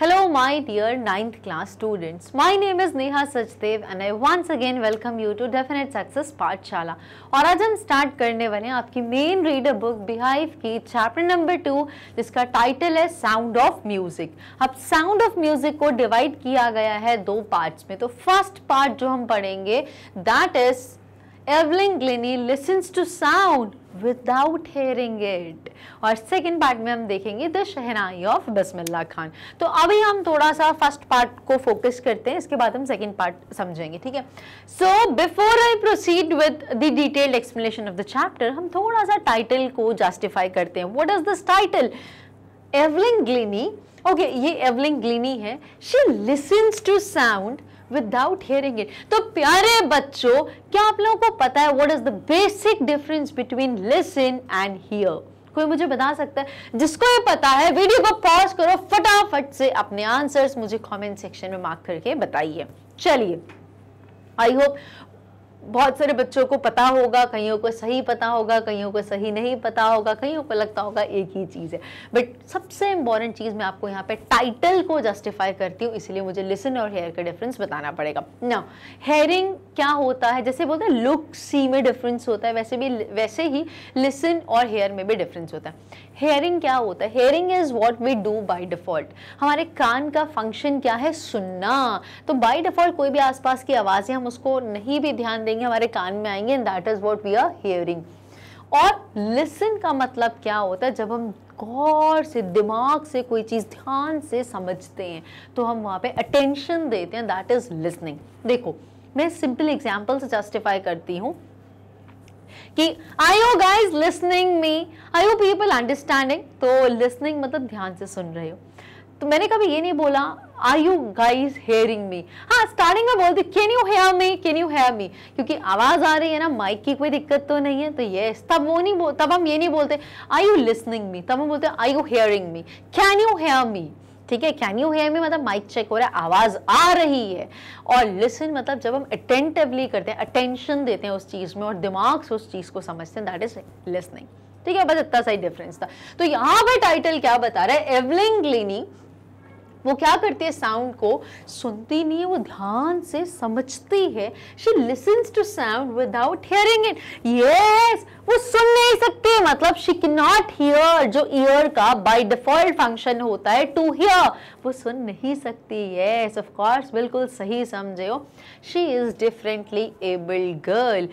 Hello my dear ninth class students My name is Neha Sachdev and I once again welcome you to definite success Pathshala और आज हम start करने वाले हैं आपकी मेन रीडर बुक बिहाइव की चैप्टर नंबर टू जिसका टाइटल है साउंड ऑफ म्यूजिक अब साउंड ऑफ म्यूजिक को डिवाइड किया गया है दो पार्ट्स में तो फर्स्ट पार्ट जो हम पढ़ेंगे that is Evelyn Glennie listens to sound without hearing it और सेकेंड पार्ट में हम देखेंगे द शहनाई ऑफ बसमिल्ला खान तो अभी हम थोड़ा सा फर्स्ट पार्ट को फोकस करते हैं इसके बाद हम सेकेंड पार्ट समझेंगे ठीक है so before I proceed with the detailed explanation of the chapter हम थोड़ा सा टाइटल को जस्टिफाई करते हैं what is this title Evelyn Glennie okay ये एवलिंग ग्लिनी है she listens to sound without hearing it तो प्यारे बच्चों क्या आप लोगों को पता है what is the basic difference between listen and hear कोई मुझे बता सकता है जिसको ये पता है वीडियो को पॉज करो फटाफट से अपने आंसर्स मुझे कमेंट सेक्शन में मार्क करके बताइए चलिए आई होप बहुत सारे बच्चों को पता होगा कईयों को सही पता होगा कईयों को सही नहीं पता होगा कईयों को लगता होगा एक ही चीज़ है बट सबसे इम्पॉर्टेंट चीज़ मैं आपको यहाँ पे टाइटल को जस्टिफाई करती हूँ इसलिए मुझे लिसन और हेयर का डिफरेंस बताना पड़ेगा ना हेयरिंग क्या होता है जैसे बोलते हैं लुक सी में डिफरेंस होता है वैसे भी वैसे ही लिसन और हेयर में भी डिफरेंस होता है हेयरिंग क्या होता है hearing is what we do by default हमारे कान का फंक्शन क्या है सुनना तो बाई डिफ़ॉल्ट कोई भी आसपास की आवाज़ें हम उसको नहीं भी ध्यान देंगे आएंगे हमारे कान में आएंगे and that is what we are hearing और लिसन का मतलब क्या होता है जब हम गौर से दिमाग से कोई चीज़ ध्यान से समझते हैं तो हम वहाँ पे अटेंशन देते हैं दैट इज़ लिसनिंग देखो मैं सिंपल एग्जाम्पल से जस्टिफाई करती हूँ कि I you guys listening me I you people understanding तो लिसनिंग मतलब ध्यान से सुन रहे हो तो मैंने कभी ये नहीं बोला are you guys hearing me हाँ स्टार्टिंग में बोलती can you hear me can you hear me क्योंकि आवाज़ आ रही है ना माइक की कोई दिक्कत तो नहीं है तो येस तब वो नहीं बोल तब हम ये नहीं बोलते आई यू लिसनिंग मी तब हम बोलते I you hearing me can you hear me ठीक है कैन यू हेयर मी मतलब माइक चेक हो रहा है आवाज़ आ रही है और लिसन मतलब जब हम अटेंटिवली करते हैं अटेंशन देते हैं उस चीज़ में और दिमाग से उस चीज़ को समझते हैं दैट इज लिसनिंग ठीक है बस इतना सही डिफरेंस था तो यहाँ पर टाइटल क्या बता रहा है एवलिंग ग्लिनी वो क्या करती है साउंड को सुनती नहीं है वो ध्यान से समझती है she listens to sound without hearing it yes मतलब वो सुन नहीं सकती मतलब शी के नॉट हियर जो ईयर का बाई डिफॉल्ट फंक्शन होता है टू हियर वो सुन नहीं सकती येस ऑफ बिल्कुल सही समझे हो she is differently able girl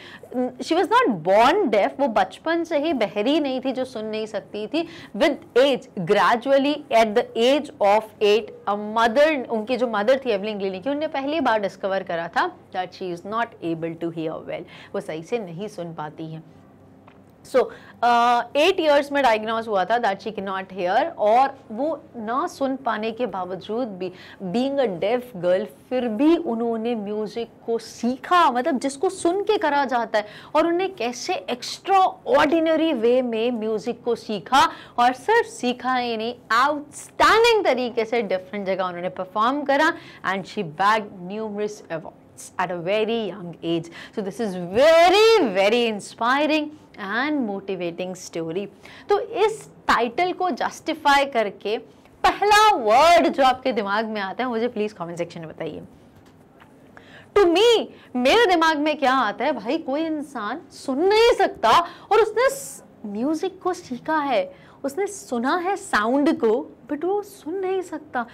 she was not born deaf वो बचपन से ही बहरी नहीं थी जो सुन नहीं सकती थी with age gradually at the age of eight a mother उनकी जो मदर थी एवलिंग लिली की उनने पहली बार डिस्कवर करा था that she is not able to hear well वो सही से नहीं सुन पाती है सो एट ईयर्स में डायग्नोज हुआ था that she can not hear और वो ना सुन पाने के बावजूद भी बींग अ डेफ गर्ल फिर भी उन्होंने म्यूज़िक को सीखा मतलब जिसको सुन के करा जाता है और उन्हें कैसे एक्स्ट्रा ऑर्डिनरी वे में म्यूज़िक को सीखा और सिर्फ सीखा ही नहीं आउटस्टैंडिंग तरीके से डिफरेंट जगह उन्होंने परफॉर्म करा and she bag numerous awards at a very young age so this is very very inspiring and motivating story तो इस टाइटल को जस्टिफाई करके पहला वर्ड जो आपके दिमाग में आता है मुझे प्लीज कमेंट सेक्शन में बताइए टू मी मेरे दिमाग में क्या आता है भाई कोई इंसान सुन नहीं सकता और उसने म्यूजिक को सीखा है उसने सुना है साउंड को बट वो सुन नहीं सकता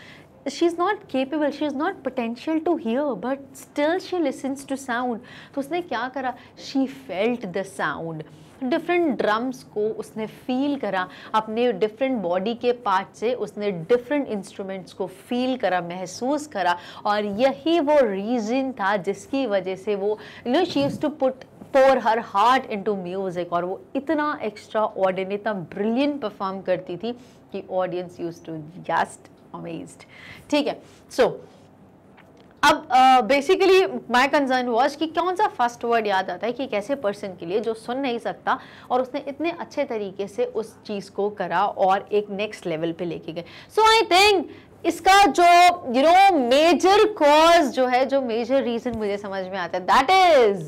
she is not capable she is not potential to hear but still she listens to sound तो उसने क्या करा she felt the sound different drums को उसने फील करा अपने डिफरेंट बॉडी के पार्ट से उसने डिफरेंट इंस्ट्रूमेंट्स को फील करा महसूस करा और यही वो रीज़न था जिसकी वजह से वो you know she to put pour her heart to music और वो इतना एक्स्ट्रा ऑर्डिन इतना ब्रिलियंट परफॉर्म करती थी कि audience used to just amazed ठीक है सो so, अब बेसिकली माय कंसर्न वाज कि कौन सा फर्स्ट वर्ड याद आता है कि एक ऐसे पर्सन के लिए जो सुन नहीं सकता और उसने इतने अच्छे तरीके से उस चीज़ को करा और एक नेक्स्ट लेवल पे लेके गए सो आई थिंक इसका जो यू नो मेजर कॉज जो है जो मेजर रीज़न मुझे समझ में आता है that is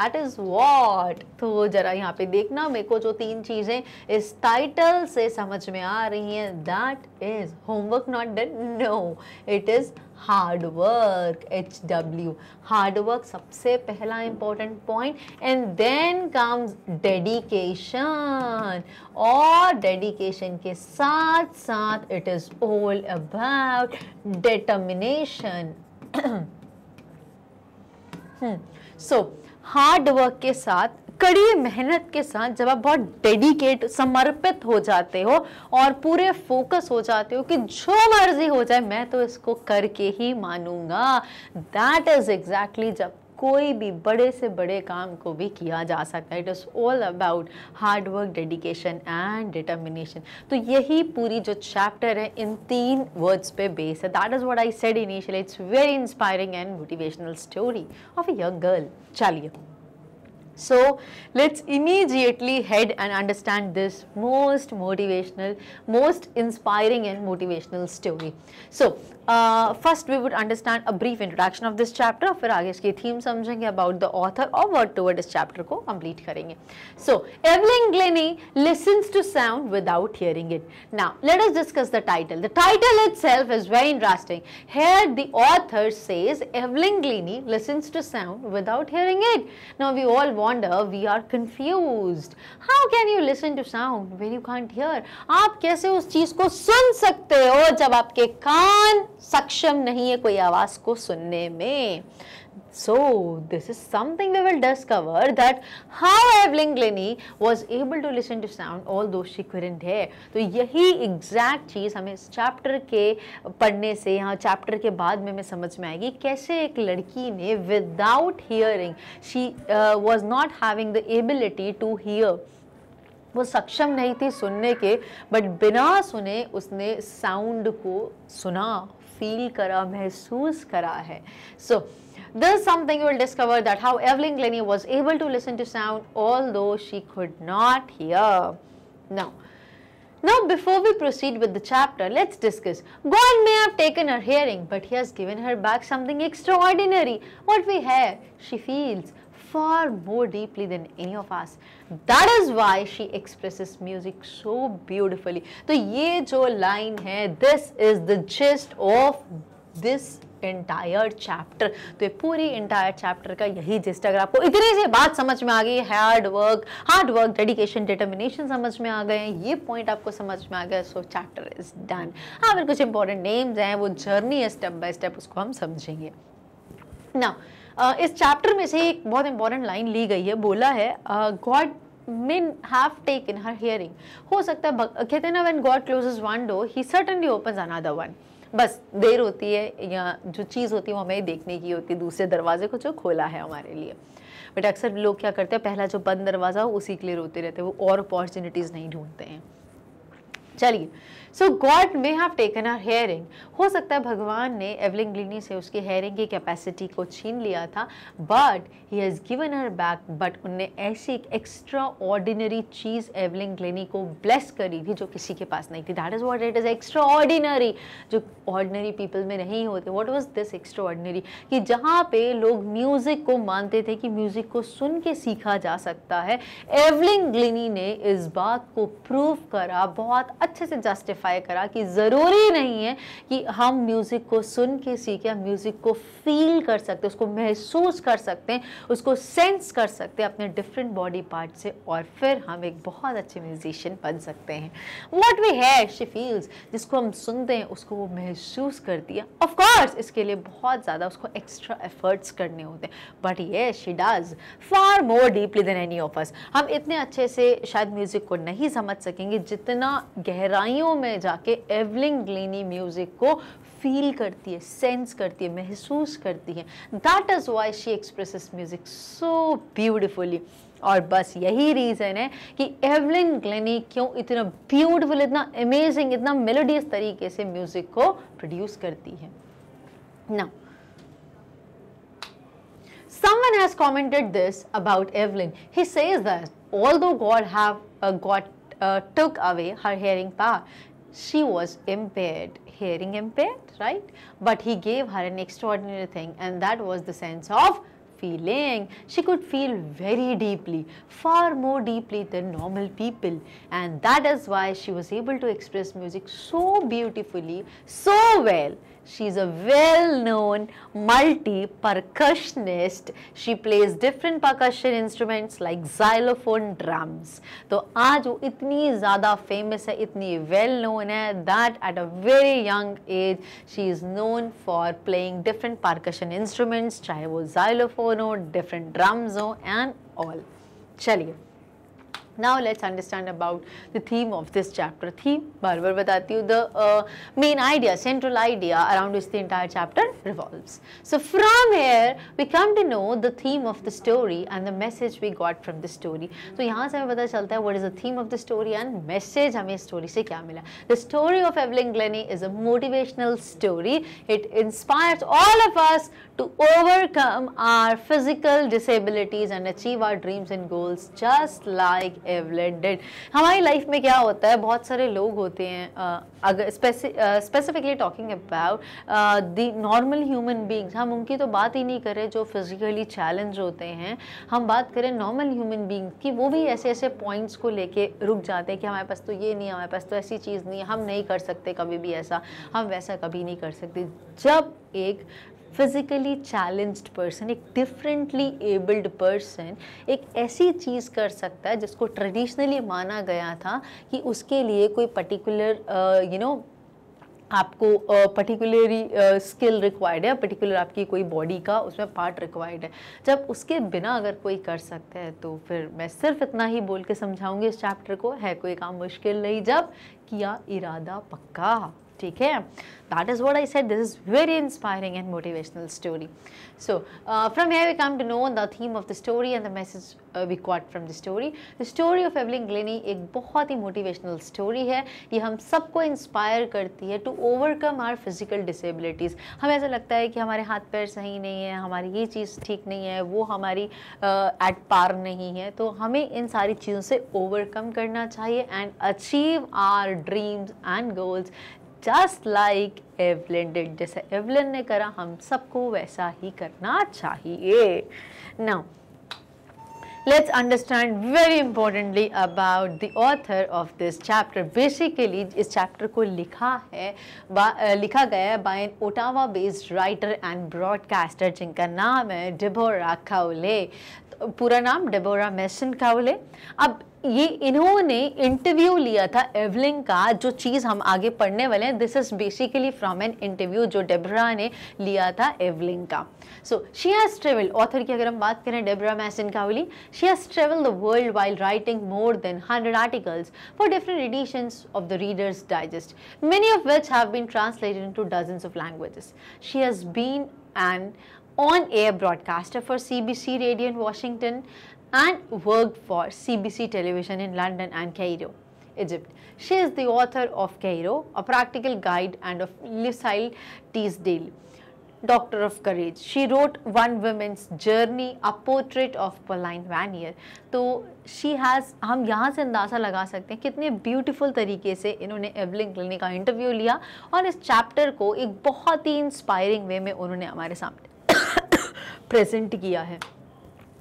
that is what तो ज़रा यहाँ पे देखना मेरे को जो तीन चीज़ें इस टाइटल से समझ में आ रही हैं that is homework not done no it is hard work H W hard work सबसे पहला important point and then comes dedication और डेडिकेशन के साथ साथ it is all about determination so hard work के साथ कड़ी मेहनत के साथ जब आप बहुत डेडिकेट समर्पित हो जाते हो और पूरे फोकस हो जाते हो कि जो मर्जी हो जाए मैं तो इसको करके ही मानूंगा दैट इज़ एग्जैक्टली जब कोई भी बड़े से बड़े काम को भी किया जा सकता है it is all about hard work dedication and determination तो यही पूरी जो चैप्टर है इन तीन वर्ड्स पे बेस है that is what I said initially it's very inspiring and motivational story of a young girl चलिए So let's immediately head and understand this most motivational, most inspiring and motivational story. So first we would understand a brief introduction of this chapter फिर आगे इसकी theme समझेंगे about the author और word to word इस chapter को complete करेंगे so Evelyn Glennie listens to sound without hearing it now let us discuss the title the title itself is very interesting here the author says Evelyn Glennie listens to sound without hearing it now we all wonder we are confused how can you listen to sound when you can't hear आप कैसे उस चीज को सुन सकते हो जब आपके कान सक्षम नहीं है कोई आवाज़ को सुनने में so this is something we will discover that how Evelyn Glennie was able to listen to sound although she है तो यही एग्जैक्ट चीज़ हमें इस चैप्टर के पढ़ने से यहाँ चैप्टर के बाद में हमें समझ में आएगी कैसे एक लड़की ने without hearing she was not having the ability to hear वो सक्षम नहीं थी सुनने के बट बिना सुने उसने साउंड को सुना Feel, करा महसूस करा है सो This is something you will discover that how Evelyn Glennie was able to listen to sound although she could not hear. Now, now before we proceed with the chapter, let's discuss. God may have taken her hearing, but he has given her back something extraordinary. What we have, she feels. far more deeply than any of us. That is why she expresses music so beautifully. तो ये जो line है this is the gist of this entire chapter तो ये पूरी entire chapter का यही gist अगर आपको इतनी सी बात समझ में आ गई hard work hard work dedication determination समझ में आ गए ये पॉइंट आपको समझ में आ गया सो चैप्टर इज डन अगर कुछ इंपॉर्टेंट नेम्स हैं वो जर्नी है स्टेप बाय स्टेप उसको हम समझेंगे ना इस चैप्टर में से एक बहुत इंपॉर्टेंट लाइन ली गई है बोला है God have taken her hearing हो सकता है कहते हैं ना when God closes one door he certainly opens another one बस देर होती है या जो चीज़ होती है वो हमें देखने की होती है दूसरे दरवाजे को जो खोला है हमारे लिए बट अक्सर लोग क्या करते हैं पहला जो बंद दरवाज़ा हो उसी के लिए रोते रहते हैं वो और अपॉर्चुनिटीज़ नहीं ढूंढते हैं चलिए so God may have taken our hearing हो सकता है भगवान ने एवलिंग ग्लिनी से उसकी हेयरिंग की कैपेसिटी को छीन लिया था but he has given her back but उनने ऐसी एक एक्स्ट्रा ऑर्डिनरी चीज़ एवलिंग ग्लिनी को ब्लेस करी थी जो किसी के पास नहीं थी that is what it is extraordinary जो ऑर्डिनरी पीपल में नहीं होते what was this extraordinary कि जहाँ पे लोग म्यूज़िक को मानते थे कि म्यूज़िक को सुन के सीखा जा सकता है एवलिंग ग्लिनी ने इस बात को प्रूव करा बहुत अच्छे से जस्टिफाई क्लैरिफाई करा कि ज़रूरी नहीं है कि हम म्यूज़िक को सुन के सीखें हम म्यूज़िक को फील कर सकते हैं उसको महसूस कर सकते हैं उसको सेंस कर सकते हैं अपने डिफरेंट बॉडी पार्ट से और फिर हम एक बहुत अच्छे म्यूजिशियन बन सकते हैं वॉट वी है शी फील्स जिसको हम सुनते हैं उसको वो महसूस करती है ऑफकोर्स इसके लिए बहुत ज़्यादा उसको एक्स्ट्रा एफर्ट्स करने होते हैं बट ये she does far more deeply than any of us हम इतने अच्छे से शायद म्यूज़िक को नहीं समझ सकेंगे जितना गहराइयों में में जाके एवलिंग ग्लेनी म्यूज़िक को फील करती है सेंस करती है महसूस करती है that is why she express music so beautifully और बस यही रीज़न है कि एवलिन ग्लेनी क्यों इतना ब्यूटिफुल इतना अमेजिंग इतना मेलोडियस तरीके से म्यूज़िक को प्रोड्यूस करती है ना Someone has commented this about Evelyn. He says that although God have uh, got uh, took away her hearing power, she was impaired, hearing impaired, right? But he gave her an extraordinary thing and that was the sense of feeling. She could feel very deeply, far more deeply than normal people. And that is why she was able to express music so beautifully, so well. She is a well-known multi-percussionist. She plays different percussion instruments like xylophone, drums. to aaj wo itni zyada famous hai itni well-known hai that at a very young age she is known for playing different percussion instruments, chahe wo xylophone ho different drums ho and all. chaliye Now let's understand about the theme of this chapter. Theme, bar bar the uh, main idea, central idea around which the entire chapter revolves. So from here we come to know the theme of the story and the message we got from the story. So यहाँ से हमें पता चलता what is the theme of the story and message हमें story से क्या मिला. The story of Evelyn Glennie is a motivational story. It inspires all of us to overcome our physical disabilities and achieve our dreams and goals just like Evelyn did. हमारी life में क्या होता है बहुत सारे लोग होते हैं अगर specifically talking about the normal human beings हम उनकी तो बात ही नहीं करें जो फिजिकली चैलेंज होते हैं हम बात करें नॉर्मल ह्यूमन बींग्स की वो भी ऐसे ऐसे पॉइंट्स को लेके रुक जाते हैं कि हमारे पास तो ये नहीं हमारे पास तो ऐसी चीज़ नहीं हम नहीं कर सकते कभी भी ऐसा हम वैसा कभी नहीं कर सकते जब एक फिज़िकली चैलेंज्ड पर्सन एक डिफरेंटली एबल्ड पर्सन एक ऐसी चीज़ कर सकता है जिसको ट्रेडिशनली माना गया था कि उसके लिए कोई पर्टिकुलर यू नो आपको पर्टिकुलरली स्किल रिक्वायर्ड है पर्टिकुलर आपकी कोई बॉडी का उसमें पार्ट रिक्वायर्ड है जब उसके बिना अगर कोई कर सकता है तो फिर मैं सिर्फ इतना ही बोल के समझाऊंगी इस चैप्टर को है कोई काम मुश्किल नहीं जब किया इरादा पक्का ठीक है that is what I said this is very inspiring and motivational story so from here come to know the theme of the story and the message we caught from the story the story of Evelyn Glennie एक बहुत ही motivational story है ये हम सबको inspire करती है to overcome our physical disabilities हमें ऐसा लगता है कि हमारे हाथ पैर सही नहीं है हमारी ये चीज़ ठीक नहीं है वो हमारी एट uh, पार नहीं है तो हमें इन सारी चीज़ों से ओवरकम करना चाहिए and achieve our dreams and goals just like Evelyn did जैसा एवलिन ने करा हम सबको वैसा ही करना चाहिए now let's understand very importantly about the author of this chapter basically इस चैप्टर को लिखा है लिखा गया है by an Ottawa based writer and broadcaster जिनका नाम है डिबोरा काउले पूरा नाम डेबोरा मैसन कावले अब ये इन्होंने इंटरव्यू लिया था एवलिन का जो चीज़ हम आगे पढ़ने वाले हैं this is basically from an interview जो डेबरा ने लिया था एवलिन का so she has travel author की अगर हम बात करें Deborah Mason Cowley she has travel the world while writing more than hundred articles for different edition of the Reader's Digest many of which have been translated into dozens of languages she has been and on-air broadcaster for CBC Radio in Washington and worked for CBC Television in London and Cairo, Egypt. She is the author of Cairo, A Practical Guide and of Lucille Teasdale. Doctor of Courage. She wrote One Woman's Journey, A Portrait of Pauline Vanier. तो she has हम यहाँ से अंदाज़ा लगा सकते हैं कितने beautiful तरीके से इन्होंने Evelyn Glennie का interview लिया और इस chapter को एक बहुत ही inspiring way में उन्होंने हमारे सामने प्रेजेंट किया है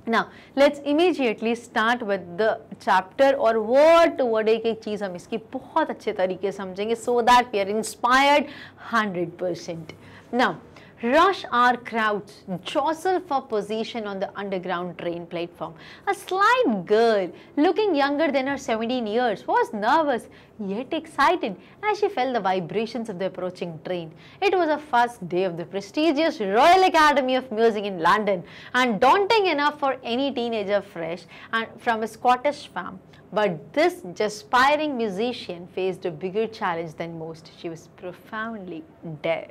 ना let's immediately start with the chapter और वर्ड टू वर्ड एक एक चीज़ हम इसकी बहुत अच्छे तरीके समझेंगे so that we are inspired hundred percent ना rush our crowds, jostle for position on the underground train platform. A slight girl, looking younger than her 17 years, was nervous yet excited as she felt the vibrations of the approaching train. It was the first day of the prestigious Royal Academy of Music in London and daunting enough for any teenager fresh and from a Scottish farm. But this aspiring musician faced a bigger challenge than most. She was profoundly deaf.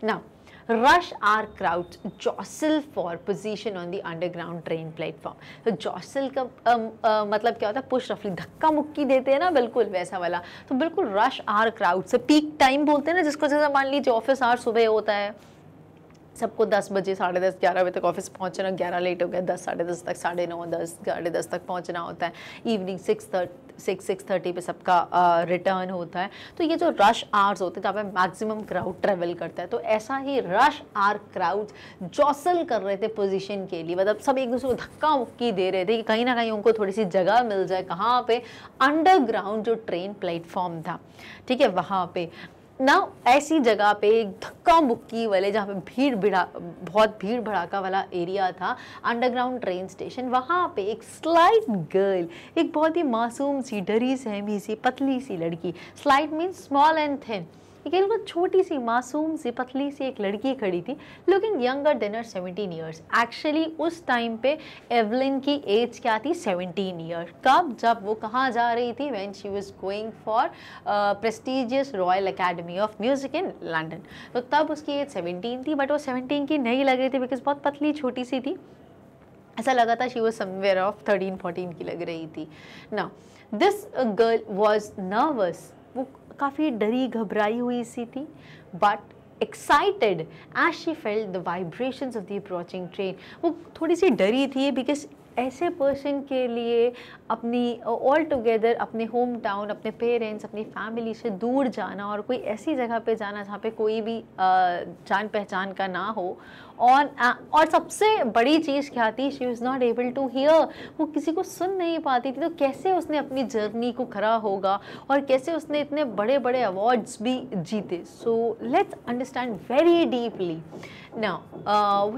Now, rush hour crowds jostle for position on the underground train platform. तो jostle का um, uh, मतलब क्या होता है push रफली धक्का मुक्की देते हैं ना बिल्कुल वैसा वाला तो बिल्कुल रश आर क्राउड से पीक टाइम बोलते हैं ना जिसको जैसे मान लीजिए ऑफिस आवर सुबह होता है सबको दस बजे साढ़े दस ग्यारह बजे तक ऑफिस पहुंचना ग्यारह लेट हो गया दस साढ़े दस तक साढ़े नौ दस साढ़े दस तक पहुंचना होता है evening six thirty six six thirty पर सबका रिटर्न होता है तो ये जो रश आवर्स होते हैं जहाँ पे मैक्सिमम क्राउड ट्रेवल करता है तो ऐसा ही रश आर क्राउड जॉसल कर रहे थे पोजिशन के लिए मतलब सब एक दूसरे को धक्का मुक्की दे रहे थे कि कहीं ना कहीं उनको थोड़ी सी जगह मिल जाए कहाँ पर अंडरग्राउंड जो ट्रेन प्लेटफॉर्म था ठीक है वहाँ पर ना ऐसी जगह पे धक्का मुक्की वाले जहाँ पे भीड़ भिड़ा बहुत भीड़ भड़ाका वाला एरिया था अंडरग्राउंड ट्रेन स्टेशन वहाँ पे एक स्लाइड गर्ल एक बहुत ही मासूम सी डरी सहमी सी पतली सी लड़की slight means small and thin एक बिल्कुल छोटी सी मासूम सी पतली सी एक लड़की खड़ी थी looking younger than seventeen years actually उस टाइम पे एवलिन की एज क्या थी सेवनटीन ईयर कब जब वो कहाँ जा रही थी when she was going for prestigious royal academy of music in London तो तब उसकी एज सेवनटीन थी बट वो सेवनटीन की नहीं लग रही थी बिकॉज बहुत पतली छोटी सी थी ऐसा लगा था she was somewhere of thirteen fourteen की लग रही थी ना दिस गर्ल वॉज नर्वस काफ़ी डरी घबराई हुई सी थी but excited as she felt the vibration of the approaching train वो थोड़ी सी डरी थी बिकॉज ऐसे पर्सन के लिए अपनी ऑल टुगेदर अपने होम टाउन अपने पेरेंट्स अपनी फैमिली से दूर जाना और कोई ऐसी जगह पे जाना जहाँ पे कोई भी जान पहचान का ना हो और और सबसे बड़ी चीज़ क्या थी she is not able to hear वो किसी को सुन नहीं पाती थी तो कैसे उसने अपनी जर्नी को खड़ा होगा और कैसे उसने इतने बड़े बड़े अवार्ड्स भी जीते so let's understand very deeply ना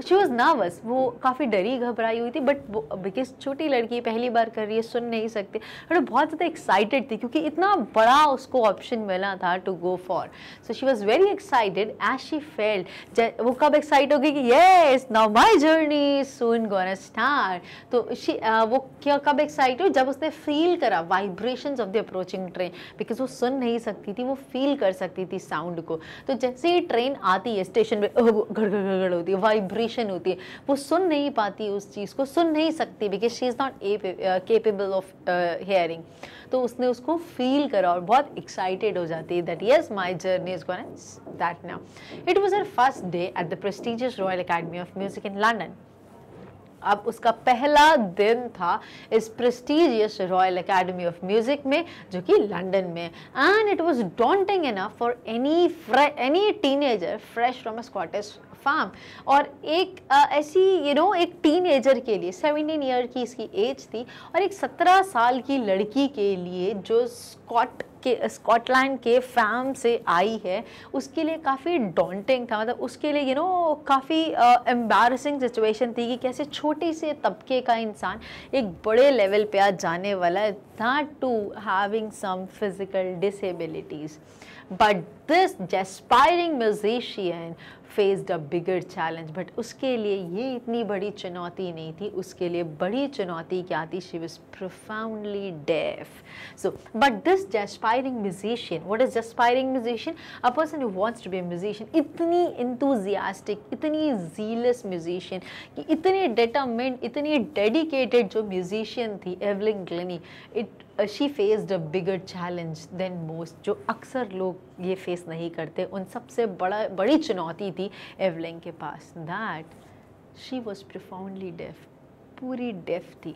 शी वॉज नर्वस वो काफ़ी डरी घबराई हुई थी बट बिकॉज छोटी लड़की पहली बार कर रही है सुन नहीं सकती बट बहुत ज़्यादा एक्साइटेड थी क्योंकि इतना बड़ा उसको ऑप्शन मिला था to go for so she was very excited as she felt वो कब एक्साइट हो गई कि yes now my journey soon gonna start तो शी uh, वो क्या कब एक्साइट हुई जब उसने फील करा vibration of the approaching train because वो सुन नहीं सकती थी वो फील कर सकती थी साउंड को तो जैसे ही ट्रेन आती है स्टेशन पर गड़गड़ गड़गड़ होती है वाइब्रेशन होती है वो सुन नहीं पाती उस चीज़ को सुन नहीं सकती because she is not capable of hearing तो उसने उसको फील करा और बहुत एक्साइटेड हो जाती है that yes my journey is gone that now it was her first day at the prestigious royal academy of music in London अब उसका पहला दिन था इस prestigious royal academy of music में जो कि लंदन में and it was daunting enough for any any teenager fresh from a Scottish farm और एक आ, ऐसी यू you नो know, एक टीनेजर के लिए सेवेंटीन ईयर की इसकी एज थी और एक सत्रह साल की लड़की के लिए जो स्कॉट के स्कॉटलैंड के फैम से आई है उसके लिए काफ़ी डॉन्टिंग था मतलब उसके लिए यू नो काफ़ी एम्बेरसिंग सिचुएशन थी कि कैसे छोटी से तबके का इंसान एक बड़े लेवल पे आज जाने वाला है that to having some physical disabilities but this aspiring musician faced a bigger challenge but उसके लिए ये इतनी बड़ी चुनौती नहीं थी उसके लिए बड़ी चुनौती क्या थी she was profoundly deaf so but this aspiring musician what is aspiring musician a person you wants to be musician इतनी इंतुजियास्टिक इतनी जीलस म्यूजिशियन कि इतनी डेटामेंट इतनी डेडिकेटेड जो म्यूजिशियन थी Evelyn Glennie it she faced a bigger challenge than most जो अक्सर लोग ये फेस नहीं करते उन सबसे बड़ा बड़ी चुनौती थी एवलिंग के पास that she was profoundly deaf पूरी डेफ थी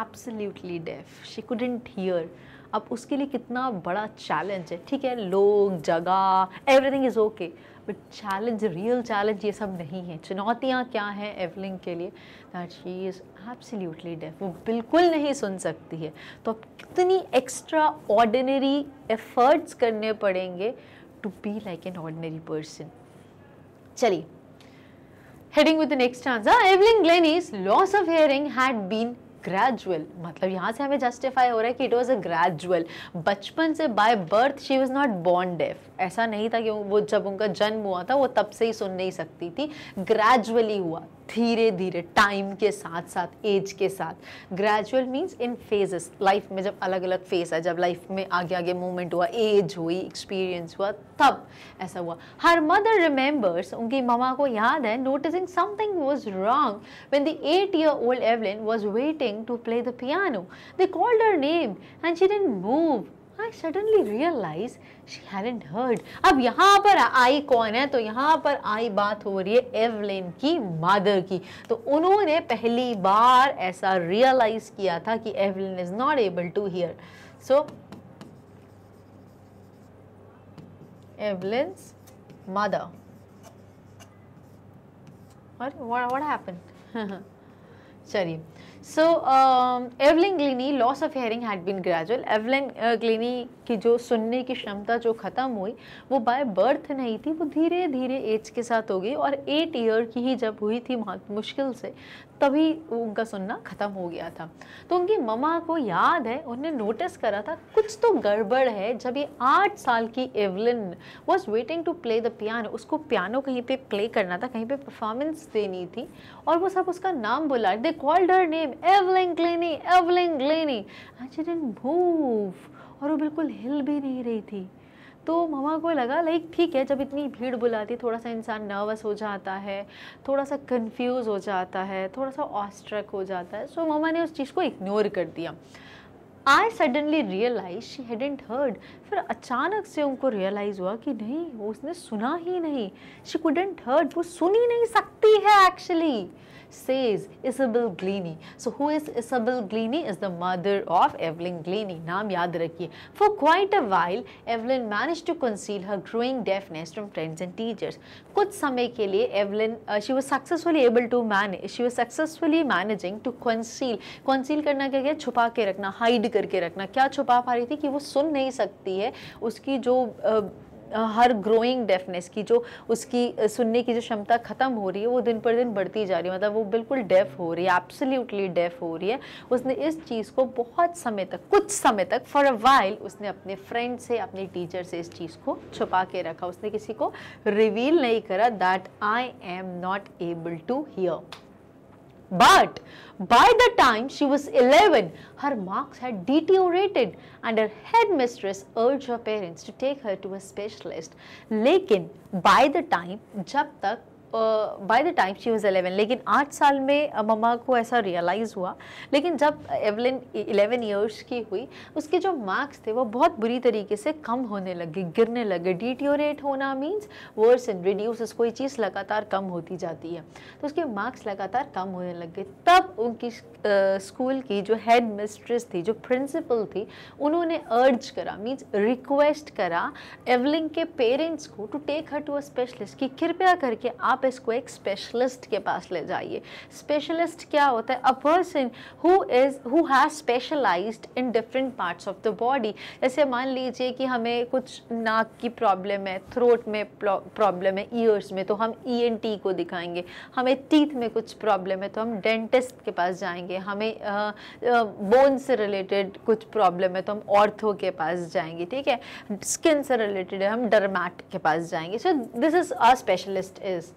absolutely deaf she couldn't hear अब उसके लिए कितना बड़ा चैलेंज है ठीक है लोग जगह everything is okay but challenge real challenge ये सब नहीं है चुनौतियाँ क्या हैं एवलिंग के लिए that she is absolutely deaf वो बिल्कुल नहीं सुन सकती है तो अब कितनी एक्स्ट्रा ऑर्डिनरी एफर्ट्स करने पड़ेंगे to be like an ordinary person चलिए Heading with the next answer, Evelyn Glennie's loss of hearing had been gradual मतलब यहाँ से हमें जस्टिफाई हो रहा है कि इट वॉज अ ग्रेजुअल बचपन से by birth she was not born deaf ऐसा नहीं था कि वो जब उनका जन्म हुआ था वो तब से ही सुन नहीं सकती थी ग्रेजुअली हुआ धीरे धीरे टाइम के साथ साथ एज के साथ gradual means in phases life में जब अलग अलग फेज है जब लाइफ में आगे आगे मूवमेंट हुआ एज हुई एक्सपीरियंस हुआ तब ऐसा हुआ हर मदर रिमेंबर्स उनकी मामा को याद है noticing something was wrong when the eight year old Evelyn was waiting to play the piano they called her name and she didn't move I suddenly realise she hadn't heard अब यहाँ पर आई कौन है तो यहाँ पर आई बात हो रही है एवलिन की मदर की तो उन्होंने पहली बार ऐसा रियलाइज किया था कि Evelyn is not able to hear so Evelyn's mother What what what चलिए so Evelyn Glennie loss of hearing had been gradual Evelyn Glennie की जो सुनने की क्षमता जो ख़त्म हुई वो बाय बर्थ नहीं थी वो धीरे धीरे एज के साथ हो गई और एट ईयर की ही जब हुई थी मुश्किल से तभी उनका सुनना ख़त्म हो गया था तो उनकी ममा को याद है उन्हें नोटिस करा था कुछ तो गड़बड़ है जब ये आठ साल की Evelyn was waiting to play the piano उसको पियानो कहीं पे प्ले करना था कहीं पे परफॉर्मेंस देनी थी और वो सब उसका नाम बुला they called her name time Evelyn Glenny Evelyn Glenny and she didn't move और वो बिल्कुल हिल भी नहीं रही थी तो मामा को लगा लाइक ठीक है जब इतनी भीड़ बुलाती थोड़ा सा इंसान नर्वस हो जाता है थोड़ा सा कंफ्यूज हो जाता है थोड़ा सा ऑस्ट्रक हो जाता है सो so, मामा ने उस चीज़ को इग्नोर कर दिया I suddenly realise she hadn't heard फिर अचानक से उनको रियलाइज़ हुआ कि नहीं उसने सुना ही नहीं शी कुडेंट हर्ड वो सुन ही नहीं सकती है actually says Isabel Glennie. So who is Isabel Glennie? Is the mother of Evelyn Glennie. Naam yaad rakhiye. For quite a while, Evelyn managed to conceal her growing deafness from friends and teachers. कुछ समय के लिए Evelyn, uh, she was successfully able to manage, she was successfully managing to conceal. Conceal करना क्या क्या? छुपा के रखना, hide करके रखना. क्या छुपा पा रही थी कि वो सुन नहीं सकती है उसकी जो uh, हर ग्रोइंग डेफनेस की जो उसकी सुनने की जो क्षमता ख़त्म हो रही है वो दिन पर दिन बढ़ती जा रही है मतलब वो बिल्कुल डेफ हो रही है एब्सोल्युटली डेफ हो रही है उसने इस चीज़ को बहुत समय तक कुछ समय तक फॉर अ वाइल उसने अपने फ्रेंड से अपने टीचर से इस चीज़ को छुपा के रखा उसने किसी को रिवील नहीं करा that I am not able to hear But by the time she was 11, her marks had deteriorated and her headmistress urged her parents to take her to a specialist. लेकिन by the time jab tak. By the time she was eleven लेकिन आठ साल में mama को ऐसा realise हुआ लेकिन जब एवलिन एलेवन ईयर्स की हुई उसके जो मार्क्स थे वो बहुत बुरी तरीके से कम होने लगे गिरने लगे डिटोरेट होना मीन्स वर्स एंड रिड्यूस कोई चीज़ लगातार कम होती जाती है तो उसके मार्क्स लगातार कम होने लग गए तब उनकी स्कूल की जो हेड मिस्ट्रेस थी जो प्रिंसिपल थी उन्होंने अर्ज करा मीन्स रिक्वेस्ट करा एवलिन के पेरेंट्स को to take her to a specialist कि कृपया करके आप आप इसको एक स्पेशलिस्ट के पास ले जाइए स्पेशलिस्ट क्या होता है a person who is who has specialised in different parts of the body जैसे मान लीजिए कि हमें कुछ नाक की प्रॉब्लम है थ्रोट में प्रॉब्लम है ईयर्स में तो हम ई e को दिखाएंगे हमें टीथ में कुछ प्रॉब्लम है तो हम डेंटिस्ट के पास जाएंगे हमें बोन से रिलेटेड कुछ प्रॉब्लम है तो हम ऑर्थो के पास जाएंगे ठीक है स्किन से रिलेटेड है हम डरमैट के पास जाएंगे so this is a specialist is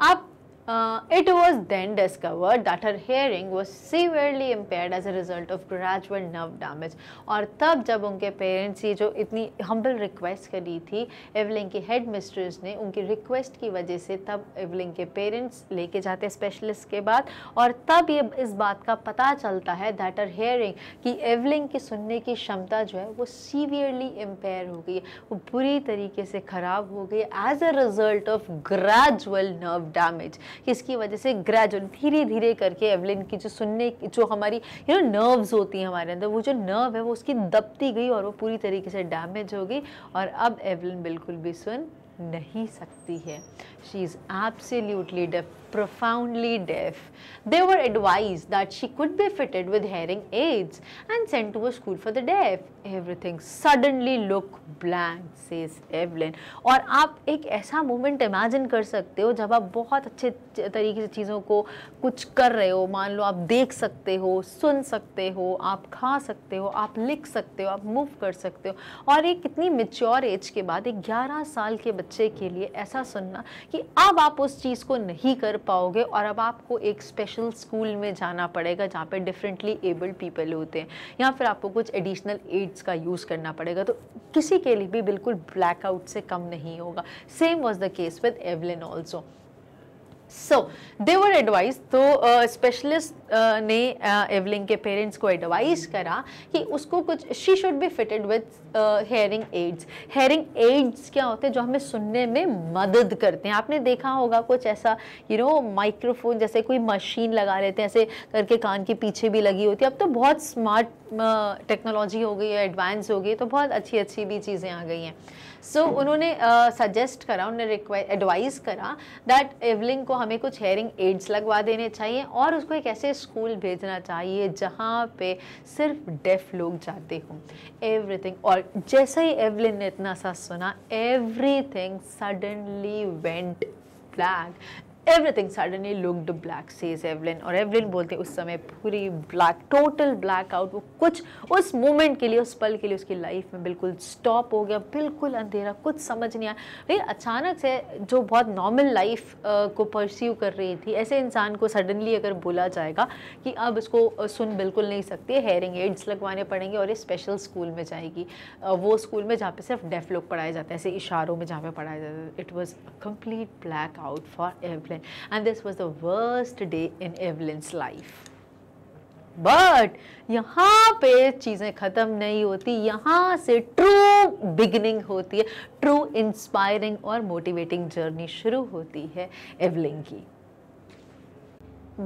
आप Uh, it was then discovered that her hearing was severely impaired as a result of gradual nerve damage. और तब जब उनके parents ये जो इतनी humble request करी थी Evelyn की हेड मिस्ट्रेस ने उनकी request की वजह से तब Evelyn के parents लेके जाते specialist के बाद और तब ये इस बात का पता चलता है that her hearing कि Evelyn की सुनने की क्षमता जो है वो severely impaired हो गई वो बुरी तरीके से ख़राब हो गई as a result of gradual nerve damage. इसकी वजह से ग्रेजुअल धीरे धीरे करके एवलिन की जो सुनने की जो हमारी यू नो नर्व्स होती हैं हमारे अंदर वो जो नर्व है वो उसकी दबती गई और वो पूरी तरीके से डैमेज हो गई और अब एवलिन बिल्कुल भी सुन नहीं सकती है she is absolutely deaf profoundly deaf. They were advised that she could be fitted with hearing aids and sent to a school for the deaf. Everything suddenly looked blank, says Evelyn. और आप एक ऐसा moment imagine कर सकते हो जब आप बहुत अच्छे तरीके से चीज़ों को कुछ कर रहे हो मान लो आप देख सकते हो सुन सकते हो आप खा सकते हो आप लिख सकते हो आप मूव कर सकते हो और एक कितनी मेच्योर एज के बाद एक 11 साल के बच्चे के लिए ऐसा सुनना कि अब आप उस चीज़ को नहीं कर पाओगे और अब आपको एक स्पेशल स्कूल में जाना पड़ेगा जहाँ पे डिफरेंटली एबल्ड पीपल होते हैं या फिर आपको कुछ एडिशनल एड्स का यूज़ करना पड़ेगा तो किसी के लिए भी बिल्कुल ब्लैकआउट से कम नहीं होगा same was the case with Evelyn also so their advice तो स्पेशलिस्ट uh, uh, ने एवलिंग uh, के पेरेंट्स को एडवाइस करा कि उसको कुछ she should be fitted with hearing aids hearing aids क्या होते हैं जो हमें सुनने में मदद करते हैं आपने देखा होगा कुछ ऐसा यू नो माइक्रोफोन जैसे कोई मशीन लगा लेते हैं ऐसे करके कान के पीछे भी लगी होती है अब तो बहुत स्मार्ट टेक्नोलॉजी हो गई है एडवांस हो गई तो बहुत अच्छी अच्छी भी चीज़ें आ गई हैं सो so, उन्होंने सजेस्ट uh, करा उन्होंने एडवाइस करा दैट एवलिंग को हमें कुछ हेयरिंग एड्स लगवा देने चाहिए और उसको एक ऐसे स्कूल भेजना चाहिए जहाँ पे सिर्फ डेफ लोग जाते हों एवरीथिंग और जैसे ही एवलिन ने इतना सा सुना everything suddenly went black everything suddenly looked black says Evelyn और एवलिन बोलते उस समय पूरी ब्लैक टोटल ब्लैक आउट वो कुछ उस मोमेंट के लिए उस पल के लिए उसकी लाइफ में बिल्कुल स्टॉप हो गया बिल्कुल अंधेरा कुछ समझ नहीं आया भाई अचानक से जो बहुत नॉर्मल लाइफ को परस्यू कर रही थी ऐसे इंसान को सडनली अगर बोला जाएगा कि अब उसको सुन बिल्कुल नहीं सकती हेयरिंग एड्स लगवाने पड़ेंगे और ये स्पेशल स्कूल में जाएगी वो स्कूल में जहाँ पे सिर्फ डेफ लोग पढ़ाए जाते हैं ऐसे इशारों में जहाँ पे पढ़ाया जाता है it was complete black out for Evelyn Evelyn. And this was the worst day in Evelyn's life. But यहाँ पे चीज़ें ख़त्म नहीं होती यहाँ से ट्रू बिगनिंग होती है ट्रू इंस्पायरिंग और मोटिवेटिंग जर्नी शुरू होती है एवलिंग की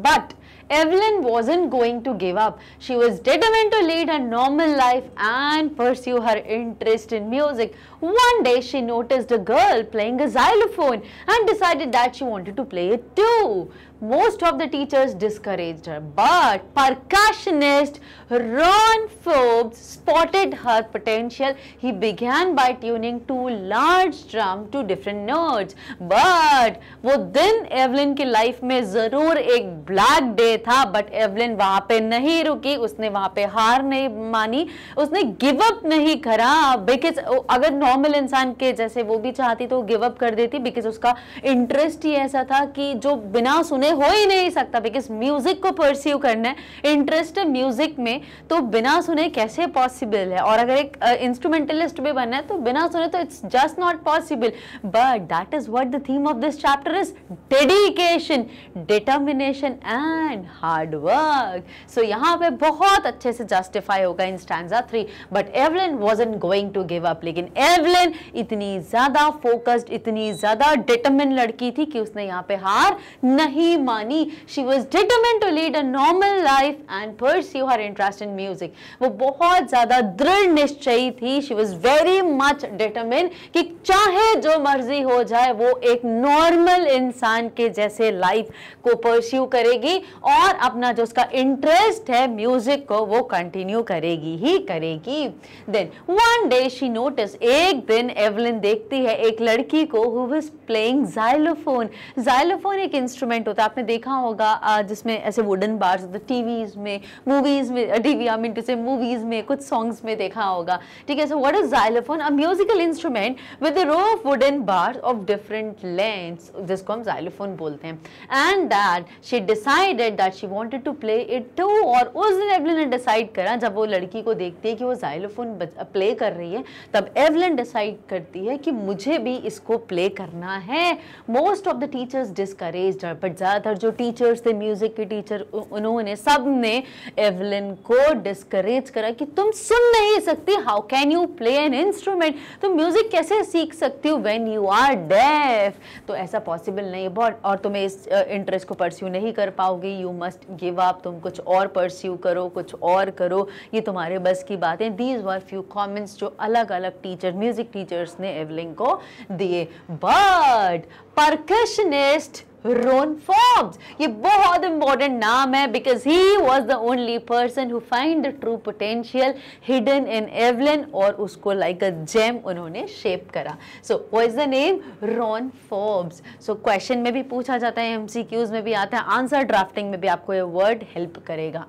But Evelyn wasn't going to give up. She was determined to lead a normal life and pursue her interest in music. One day she noticed a girl playing a xylophone and decided that she wanted to play it too. most of the teachers discouraged her. But percussionist Ron Forbes spotted her potential. He began by tuning two large drum to different notes. But वो दिन Evelyn की life में ज़रूर एक black day था but Evelyn वहाँ पे नहीं रुकी उसने वहाँ पे हार नहीं मानी उसने गिव अप नहीं करा because agar normal insaan ke jaise wo bhi chahti to give up kar deti because uska interest hi aisa tha ki jo bina सुने में हो ही नहीं सकता बिकॉज म्यूजिक को परस्यू करना है इंटरेस्ट है म्यूजिक में तो बिना सुने कैसे पॉसिबल है और अगर एक इंस्ट्रूमेंटलिस्ट भी बनना है तो बिना सुने तो it's just not possible but that is what the theme of this chapter is dedication determination and hard work so यहाँ पे बहुत अच्छे से जस्टिफाई होगा in standard three but Evelyn was in going to give up लेकिन Evelyn इतनी ज्यादा focused इतनी ज्यादा डिटर्मिन लड़की थी कि उसने यहाँ पे हार नहीं नहीं मानी she was determined to lead a normal life and pursue her interest in music वो बहुत ज़्यादा दृढ़ निश्चय थी she was very much determined कि चाहे जो मर्जी हो जाए वो एक नॉर्मल इंसान के जैसे लाइफ को परस्यू करेगी और अपना जो उसका इंटरेस्ट है म्यूजिक को वो कंटिन्यू करेगी ही करेगी then one day she notice एक दिन एवलिन देखती है एक लड़की को हु प्लेइंग जाइलोफोन जाइलोफोन एक इंस्ट्रूमेंट होता है आपने देखा होगा जिसमें ऐसे वुडन बार्स होते टीवीज में मूवीज में टीवी आई मीन टू से मूवीज में कुछ सॉन्ग्स में देखा होगा ठीक है so what is xylophone a musical instrument with a row of wooden bars of different lengths जिसको हम जाइलोफोन बोलते हैं and that she decided that she wanted to play it too और उस दिन एवलिन ने डिसाइड करा जब वो लड़की को देखती है कि वो जाइलोफोन प्ले कर रही है तब एवलिन डिसाइड करती है कि मुझे भी इसको प्ले करना है most of the teachers discourage but ज्यादातर जो टीचर्स थे म्यूजिक के टीचर उन्होंने सब ने एवलिन को डिस्करेज करा कि तुम सुन नहीं सकती how can you play an instrument तुम म्यूजिक कैसे सीख सकती हो व्हेन यू आर डेफ तो ऐसा पॉसिबल नहीं है और तुम्हें इस इंटरेस्ट को परस्यू नहीं कर पाओगे यू मस्ट गिव अप तुम कुछ और परस्यू करो कुछ और करो ये तुम्हारे बस की बातें दीज वर फ्यू कॉमेंट्स जो अलग अलग टीचर म्यूजिक टीचर्स ने एवलिन को दिए बट परकशनिस्ट Ron Forbes. ये बहुत इंपॉर्टेंट नाम है because he was the only person who find the true potential hidden in Evelyn और उसको लाइक अ जेम उन्होंने शेप करा so what is the name Ron Forbes so question में भी पूछा जाता है क्यूज में भी आता है आंसर ड्राफ्टिंग में भी आपको ये वर्ड हेल्प करेगा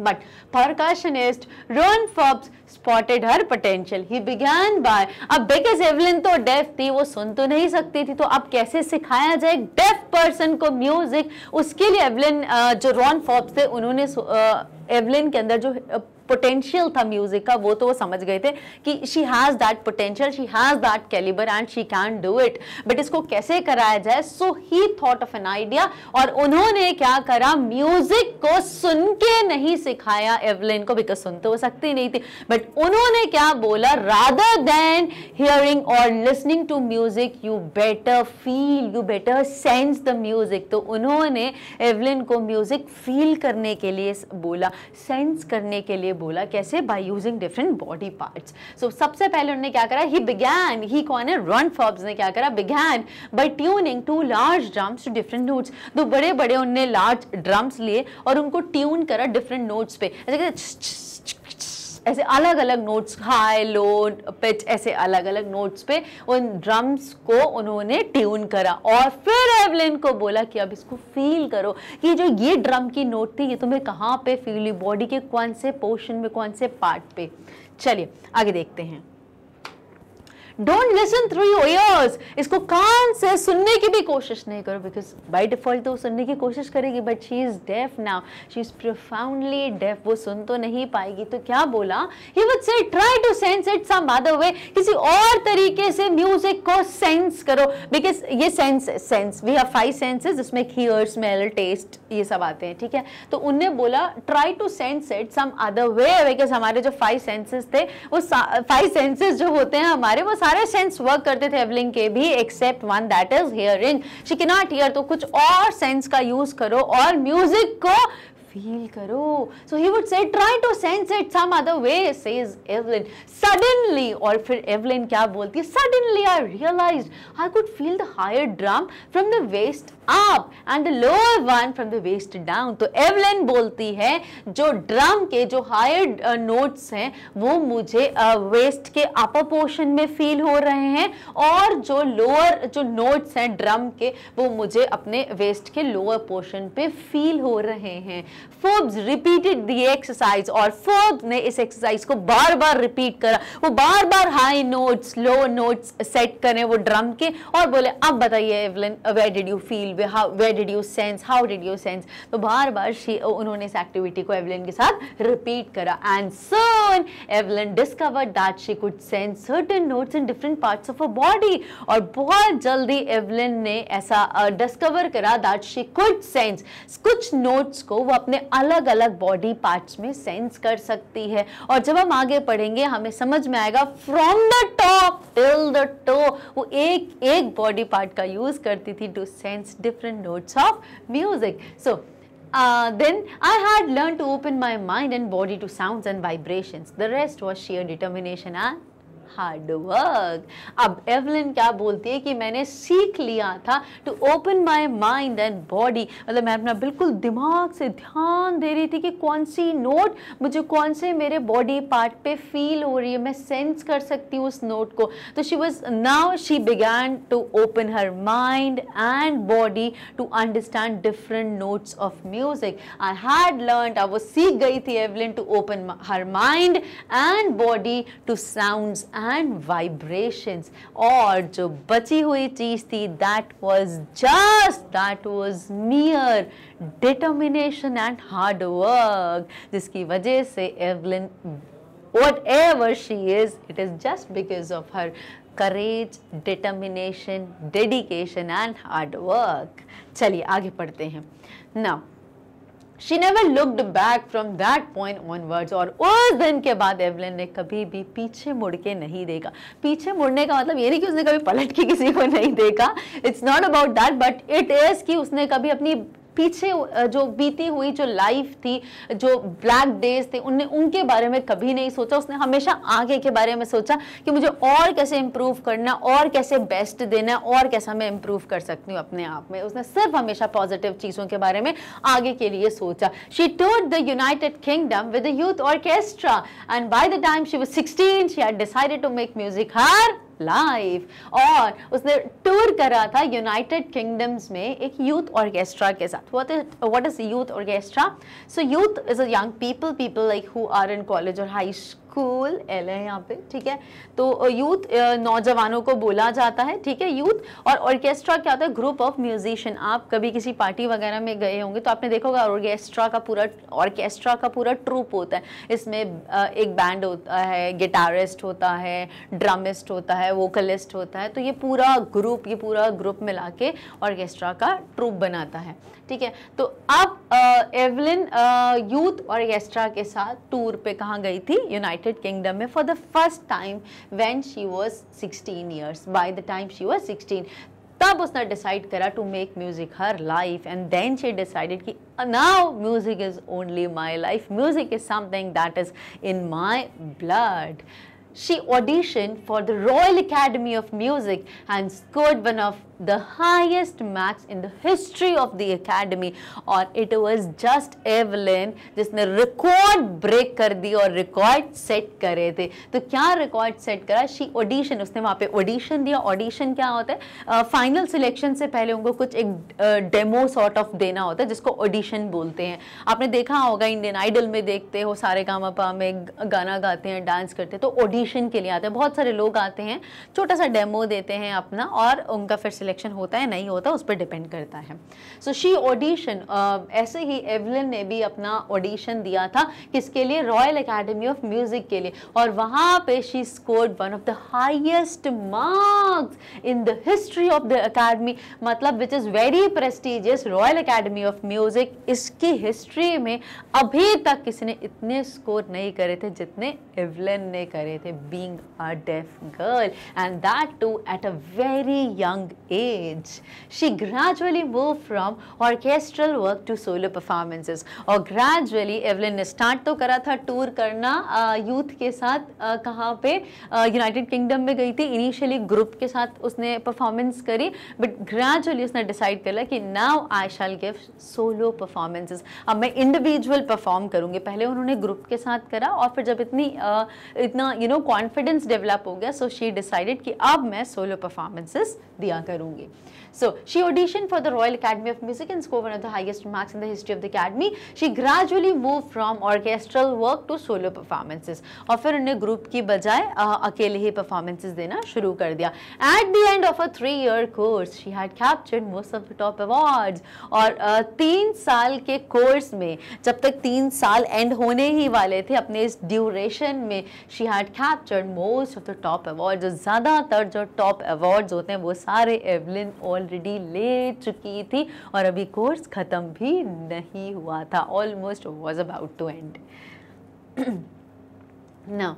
but percussionist Ron Forbes spotted her potential he began by अब बिकॉज एवलिन तो डेफ थी वो सुन तो नहीं सकती थी तो अब कैसे सिखाया जाए डेफ पर्सन को म्यूजिक उसके लिए एवलिन जो रॉन फॉप्स थे उन्होंने एवलिन के अंदर जो पोटेंशियल था म्यूजिक का वो तो वो समझ गए थे कि she has that potential she has that calibre and she can do it but इसको कैसे कराया जाए so he thought of an idea और उन्होंने क्या करा म्यूजिक को सुन के नहीं सिखाया एवलिन को बिकॉज सुन तो वो सकती नहीं थी बट उन्होंने क्या बोला रादर देन हियरिंग और listening to music you better feel you better sense the music तो उन्होंने एवलिन को म्यूजिक फील करने के लिए बोला सेंस करने के लिए बोला कैसे by using different body part so सबसे पहले उन्होंने क्या करा ही बिगैन ही कौन है रन फॉर्ब्स ने क्या करा began by tuning two large drums to different notes तो बड़े बड़े उनने लार्ज ड्रम्स लिए और उनको ट्यून करा डिफरेंट नोट्स पे ऐसे ऐसे अलग अलग नोट्स हाई लो पिच ऐसे अलग अलग नोट्स पे उन ड्रम्स को उन्होंने ट्यून करा और फिर एवलिन को बोला कि अब इसको फील करो कि जो ये ड्रम की नोट थी ये तुम्हें कहाँ पे फील हुई बॉडी के कौन से पोर्शन में कौन से पार्ट पे चलिए आगे देखते हैं don't listen through your ears इसको कान से सुनने की भी कोशिश नहीं करो बिकॉज बाई डिफॉल्ट तो सुनने की कोशिश करेगी but she is deaf now she is profoundly deaf वो सुन तो नहीं पाएगी तो क्या बोला he would say try to sense it some other way किसी और तरीके से म्यूजिक को सेंस करो बिकॉज ये sense sense we have five senses जिसमें हियर स्मेल टेस्ट ये सब आते हैं ठीक है तो उनने बोला try to sense it some other way because हमारे जो फाइव सेंसेस थे वो फाइव सेंसेस जो होते हैं हमारे वो सारे सेंस वर्क करते थे एवलिन के भी except one that is hearing she can not hear तो कुछ और सेंस का यूज करो और म्यूजिक को फील करो so he would say try to sense it some other way says Evelyn suddenly और फिर एवलिन क्या बोलती है suddenly I realise I could feel the higher drum from the waist up and the lower one from the waist down तो Evelyn बोलती है जो drum के जो हायर नोट्स uh, हैं वो मुझे वेस्ट uh, के अपर पोर्शन में फील हो रहे हैं और जो लोअर जो नोट्स हैं ड्रम के वो मुझे अपने वेस्ट के लोअर पोर्शन पे फील हो रहे हैं फोर्ब्स रिपीटेड द एक्सरसाइज और फोर्ब्स ने इस एक्सरसाइज को बार बार रिपीट करा वो बार बार high notes low notes set करें वो ड्रम के और बोले अब बताइए Evelyn where did you feel feel how where did you sense how did you sense तो बार बार शी उन्होंने इस एक्टिविटी को एवलिन के साथ रिपीट करा and soon Evelyn discover that she could sense certain notes in different parts of a body और बहुत जल्दी एवलिन ने ऐसा डिस्कवर uh, करा दैट शी कुड सेंस कुछ नोट्स को वो अपने अलग अलग बॉडी पार्ट्स में सेंस कर सकती है और जब हम आगे पढ़ेंगे हमें समझ में आएगा from the top till the toe वो एक एक बॉडी पार्ट का यूज करती थी to sense different notes of music. So uh, then I had learned to open my mind and body to sounds and vibrations. The rest was sheer determination and hard work अब Evelyn क्या बोलती है कि मैंने सीख लिया था to open my mind and body मतलब मैं अपना बिल्कुल दिमाग से ध्यान दे रही थी कि कौन सी नोट मुझे कौन से मेरे बॉडी पार्ट पे फील हो रही है मैं सेंस कर सकती हूँ उस नोट को तो she was now she began to open her mind and body to understand different notes of music I had learn I वो सीख गई थी Evelyn to open her mind and body to sound and vibrations और जो बची हुई चीज़ थी that was just that was mere determination and hard work जिसकी वजह से Evelyn whatever she is it is just because of her courage determination dedication and hard work चलिए आगे पढ़ते हैं ना she never looked back from that point on onwards और उस दिन के बाद एवलिन ने कभी भी पीछे मुड़ के नहीं देखा पीछे मुड़ने का मतलब ये नहीं कि उसने कभी पलट के किसी को नहीं देखा it's not about that but it is कि उसने कभी अपनी पीछे जो बीती हुई जो लाइफ थी जो ब्लैक डेज थे उनने उनके बारे में कभी नहीं सोचा उसने हमेशा आगे के बारे में सोचा कि मुझे और कैसे इंप्रूव करना और कैसे बेस्ट देना और कैसा मैं इंप्रूव कर सकती हूँ अपने आप में उसने सिर्फ हमेशा पॉजिटिव चीज़ों के बारे में आगे के लिए सोचा she tour the United Kingdom with youth orchestra and by the time she was sixteen she are decided to make music her life और उसने टूर करा था यूनाइटेड किंगडम्स में एक यूथ ऑर्केस्ट्रा के साथ what is is youth orchestra so youth is young people people like who are in college और high school एल है यहाँ पे ठीक है तो यूथ uh, uh, नौजवानों को बोला जाता है ठीक है यूथ और ऑर्केस्ट्रा क्या होता है ग्रुप ऑफ म्यूजिशियन आप कभी किसी पार्टी वगैरह में गए होंगे तो आपने देखा होगा ऑर्केस्ट्रा का पूरा ऑर्केस्ट्रा का पूरा ट्रूप होता है इसमें uh, एक बैंड होता है गिटारिस्ट होता है ड्रामिस्ट होता है वोकलिस्ट होता है तो ये पूरा ग्रुप ये पूरा ग्रुप मिला के ऑर्केस्ट्रा का ट्रूप बनाता है ठीक है तो अब एवलिन यूथ ऑर्केस्ट्रा के साथ टूर पे कहाँ गई थी यूनाइटेड किंगडम में for the first time when she was 16 years by the time she was 16 तब उसने डिसाइड करा to make music her life and then she decided कि now music is only my life music is something that is in my blood she auditioned for the Royal Academy of Music and scored one of the highest marks in the history of the academy और it was just Evelyn जिसने record break कर दी और record set करे थे तो क्या record set करा शी ऑडिशन उसने वहाँ पे ऑडिशन दिया ऑडिशन क्या होता है फाइनल uh, सिलेक्शन से पहले उनको कुछ एक डेमो सॉर्ट ऑफ देना होता है जिसको ऑडिशन बोलते हैं आपने देखा होगा इंडियन आइडल में देखते हो सारे कामापा में गाना गाते हैं डांस करते हैं तो ऑडिशन के लिए आते हैं बहुत सारे लोग आते हैं छोटा सा डेमो देते हैं अपना और उनका फिर सिलेक्शन सिलेक्शन होता है नहीं होता उस पर डिपेंड करता है सो शी ऑडिशन ऐसे ही एवलिन ने भी अपना ऑडिशन दिया था किसके लिए रॉयल अकेडमी ऑफ म्यूज़िक के लिए और वहाँ पे she scored one of the highest marks in the history of the academy मतलब which is very prestigious royal academy of Music इसकी हिस्ट्री में अभी तक किसी ने इतने स्कोर नहीं करे थे जितने एवलिन ने करे थे being a deaf girl and that too at a very young age. She gradually moved from orchestral work to solo performances. और gradually Evelyn ने start तो करा था tour करना youth के साथ कहाँ पे United Kingdom में गई थी initially group के साथ उसने performance करी but gradually उसने decide कर लिया कि now I shall give solo performances. अब मैं individual perform करूँगी पहले उन्होंने group के साथ करा और फिर जब इतनी इतना you know confidence develop हो गया so she decided कि अब मैं solo performances दिया करूँ करूँगी So she auditioned for the Royal Academy of Music and scored one of the highest marks in the history of the Academy. She gradually moved from orchestral work to solo performances. और फिर उन्हें group की बजाय अकेले ही performances देना शुरू कर दिया at the end of a three year course she had captured most of the top awards और तीन साल के कोर्स में जब तक तीन साल एंड होने ही वाले थे अपने इस ड्यूरेशन में she had captured most of the top award जो ज़्यादातर जो टॉप अवार्ड्स होते हैं वो सारे एवलिन ओल ऑलरेडी ले चुकी थी और अभी कोर्स ख़त्म भी नहीं हुआ था almost was about to end Now,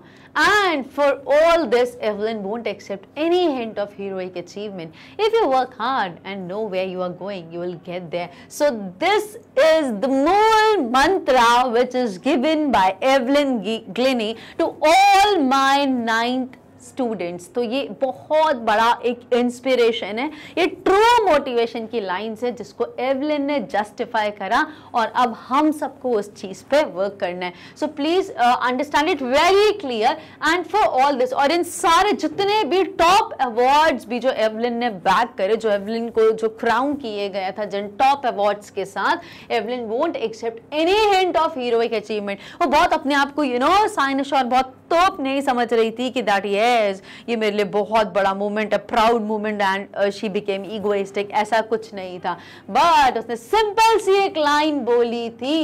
and for all this, Evelyn won't accept any hint of heroic achievement. If you work hard and know where you are going, you will get there. So, this is the moral mantra which is given by Evelyn Glennie to all my ninth students तो ये बहुत बड़ा एक inspiration है ये true motivation की lines है जिसको एवलिन ने जस्टिफाई करा और अब हम सबको उस चीज़ पे वर्क करना है so please understand it very clear and for all this और इन सारे जितने भी टॉप अवार्ड्स भी जो एवलिन ने बैक करे जो एवलिन को जो क्राउन किए गया था जिन टॉप अवार्ड्स के साथ Evelyn won't accept any hint of heroic achievement वो बहुत अपने आप को यू नो साइनिश और बहुत तोप नहीं समझ रही थी कि दैट ये years ये मेरे लिए बहुत बड़ा मोमेंट है proud moment and she became egoistic ऐसा कुछ नहीं था बट उसने सिंपल सी एक लाइन बोली थी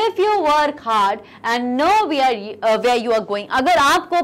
if you work hard and know we are way you are going अगर आपको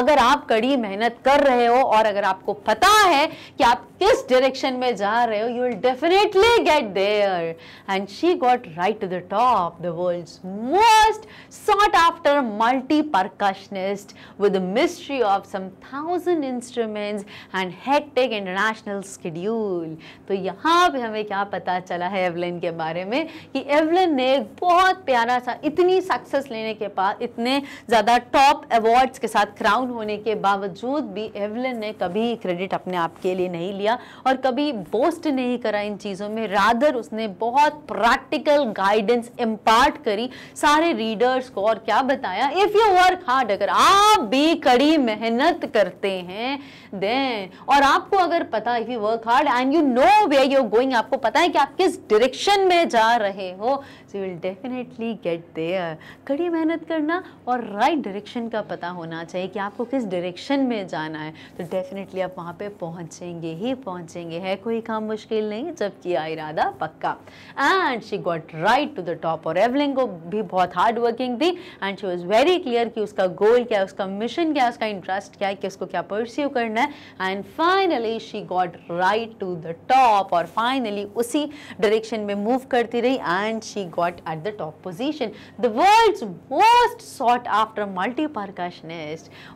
अगर आप कड़ी मेहनत कर रहे हो और अगर आपको पता है कि आप किस डायरेक्शन में जा रहे हो you will definitely get there and she got right to the top the world's most sought after multi percussionist with the mystery of 1,000 instruments and hectic international schedule तो यहाँ पे हमें क्या पता चला है एवलिन के बारे में कि एवलिन ने बहुत प्यारा सा इतनी सक्सेस लेने के बाद इतने ज़्यादा टॉप अवार्ड्स के साथ क्राउन होने के बावजूद भी एवलिन ने कभी क्रेडिट अपने आप के लिए नहीं लिया और कभी बोस्ट नहीं करा इन चीज़ों में रादर उसने बहुत प्रैक्टिकल गाइडेंस इम्पार्ट करी सारे रीडर्स को और क्या बताया इफ़ यू वर्क हार्ड अगर आप भी कड़ी मेहनत मेहनत करते हैं देन और आपको अगर पता है you work hard and you know where you're going आपको पता है कि आप किस डायरेक्शन में जा रहे हो so you will definitely get there कड़ी मेहनत करना और राइट right डायरेक्शन का पता होना चाहिए कि आपको किस डायरेक्शन में जाना है तो डेफिनेटली आप वहाँ पे पहुँचेंगे ही पहुँचेंगे है कोई काम मुश्किल नहीं जब किया इरादा पक्का and she got right to the top और एवलिंग को भी बहुत हार्ड वर्किंग थी and she was very clear कि उसका गोल क्या है उसका मिशन क्या है उसका इंटरेस्ट किया है कि उसको क्या परस्यू करना है and finally she got right to the top और फाइनली उसी डायरेक्शन में मूव करती रही and she got at the top position the world most sought after multi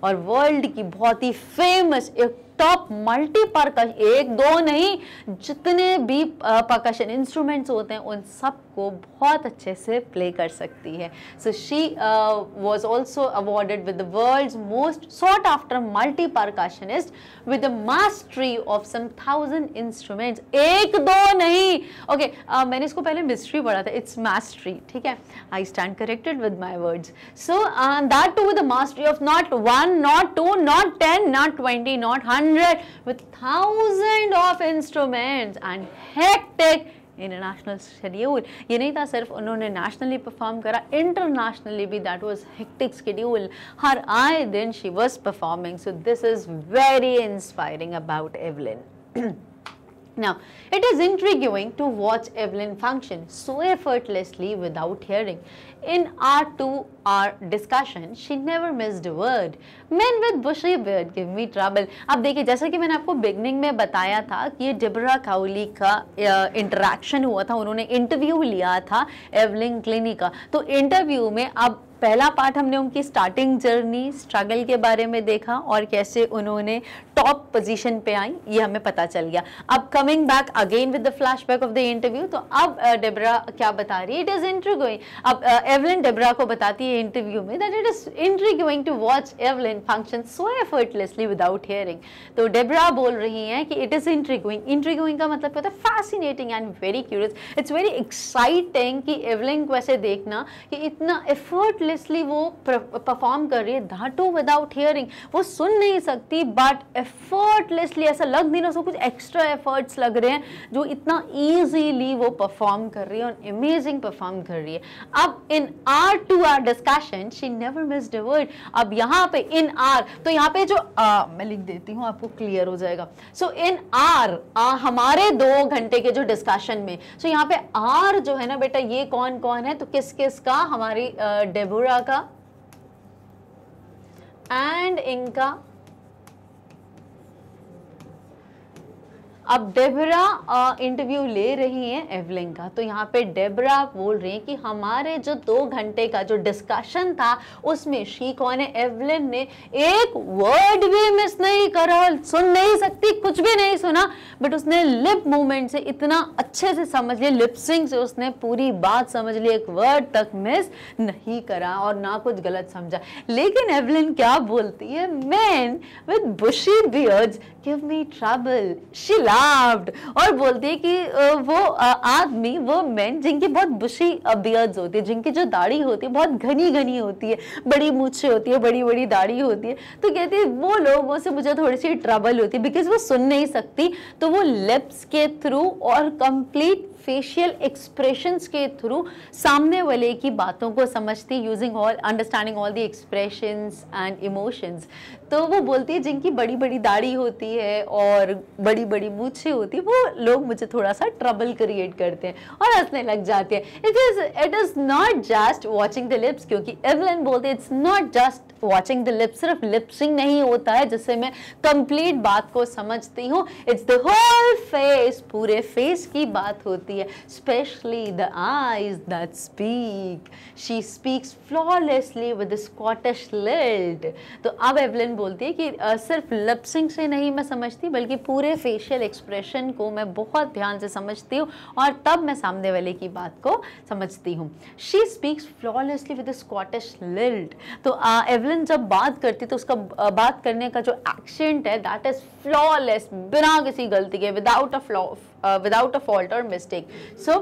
और वर्ल्ड की बहुत ही फेमस एक टॉप मल्टी परकश एक दो नहीं जितने भी पर्कशन इंस्ट्रूमेंट्स होते हैं उन सब को बहुत अच्छे से प्ले कर सकती है so she was also awarded with the world most sought after multi percussionist with mastery of some thousand instruments एक दो नहीं ओके okay, uh, मैंने इसको पहले मिस्ट्री पढ़ा था इट्स मास्ट्री ठीक है I stand corrected with my words so that too with mastery of not one not two not ten not twenty not hundred with thousands of instruments and hectic international schedule. ये नहीं था सिर्फ उन्होंने nationally perform करा, internationally भी that was hectic schedule. हर आए दिन she was performing. So this is very inspiring about Evelyn. Now, it is intriguing to watch Evelyn function so effortlessly without hearing. In our two-hour discussion, she never missed a word. Men with bushy beard give me trouble. अब देखिए जैसा कि मैंने आपको beginning में बताया था कि ये Deborah काउली का uh, interaction हुआ था उन्होंने interview लिया था Evelyn क्लिनी का तो interview में अब पहला पार्ट हमने उनकी स्टार्टिंग जर्नी स्ट्रगल के बारे में देखा और कैसे उन्होंने टॉप पोजीशन पे आई ये हमें पता चल गया अब coming back again with the flashback of the interview तो अब डेबरा क्या बता रही है इट इज़ इंट्रीगोइंग अब एवलिन डेबरा को बताती है इंटरव्यू में that it is intriguing to watch Evelyn function so effortlessly without hearing तो डेबरा बोल रही है कि इट इज़ इंट्रीगोइंग इंट्रीगोइंग का मतलब होता है fascinating and very curious it's very exciting कि एवलिन को ऐसे देखना कि इतना एफर्टलेस सेल्फलेसली वो परफॉर्म कर रही है धाटू विदाउट हियरिंग वो सुन नहीं सकती बट एफर्टलेसली ऐसा लग नहीं रहा उसको कुछ एक्स्ट्रा एफर्ट्स लग रहे हैं जो इतना ईजीली वो परफॉर्म कर रही है और अमेजिंग परफॉर्म कर रही है अब in our two hour discussion she never miss the word अब यहाँ पे इन आर तो यहाँ पे जो आ, मैं लिख देती हूँ आपको क्लियर हो जाएगा सो इन आर हमारे दो घंटे के जो डिस्कशन में सो so यहाँ पे आर जो है ना बेटा ये कौन कौन है तो किस किस का हमारी डेबोरा कोबरा का एंड इनका अब डेबरा इंटरव्यू ले रही हैं एवलिन का तो यहाँ पे डेबरा बोल रही हैं कि हमारे जो दो घंटे का जो डिस्कशन था उसमें शी कौन है एवलिन ने एक वर्ड भी मिस नहीं करा सुन नहीं सकती कुछ भी नहीं सुना बट उसने लिप मूवमेंट से इतना अच्छे से समझ लिया लिपसिंग से उसने पूरी बात समझ ली एक वर्ड तक मिस नहीं करा और ना कुछ गलत समझा लेकिन एवलिन क्या बोलती है man with bushy beards give me trouble she laughed और बोलती है कि वो आदमी वो मैन जिनकी बहुत बुशी बियर्ड्स होती है जिनकी जो दाढ़ी होती है बहुत घनी घनी होती है बड़ी मूछे होती है बड़ी बड़ी दाढ़ी होती है तो कहती है वो लोगों से मुझे थोड़ी सी ट्रबल होती है बिकॉज वो सुन नहीं सकती तो वो लिप्स के थ्रू और कंप्लीट फेशियल एक्सप्रेशंस के थ्रू सामने वाले की बातों को समझती using all understanding all the expressions and emotions तो वो बोलती है जिनकी बड़ी बड़ी दाढ़ी होती है और बड़ी बड़ी मुझे होती है वो लोग मुझे थोड़ा सा ट्रबल क्रिएट करते हैं और हंसने लग जाते हैं it is it is not just watching the lips क्योंकि एवलिन बोलते it's not just watching the lips सिर्फ लिप्सिंग नहीं होता है जिससे मैं कंप्लीट बात को समझती हूँ इट्स द होल फेस पूरे फेस की बात होती है especially the eyes that speak she speaks flawlessly with Scottish lilt तो अब एवलिन बोलती है कि सिर्फ लिप्सिंग से नहीं मैं समझती बल्कि पूरे फेशियल एक्सप्रेशन को मैं बहुत ध्यान से समझती हूँ और तब मैं सामने वाले की बात को समझती हूँ she speaks flawlessly with Scottish lilt तो एवलिन जब बात करती तो उसका बात करने का जो एक्सेंट है दैट इज़ फ्लॉलेस बिना किसी गलती के without a flaw without a fault और मिस्टेक सो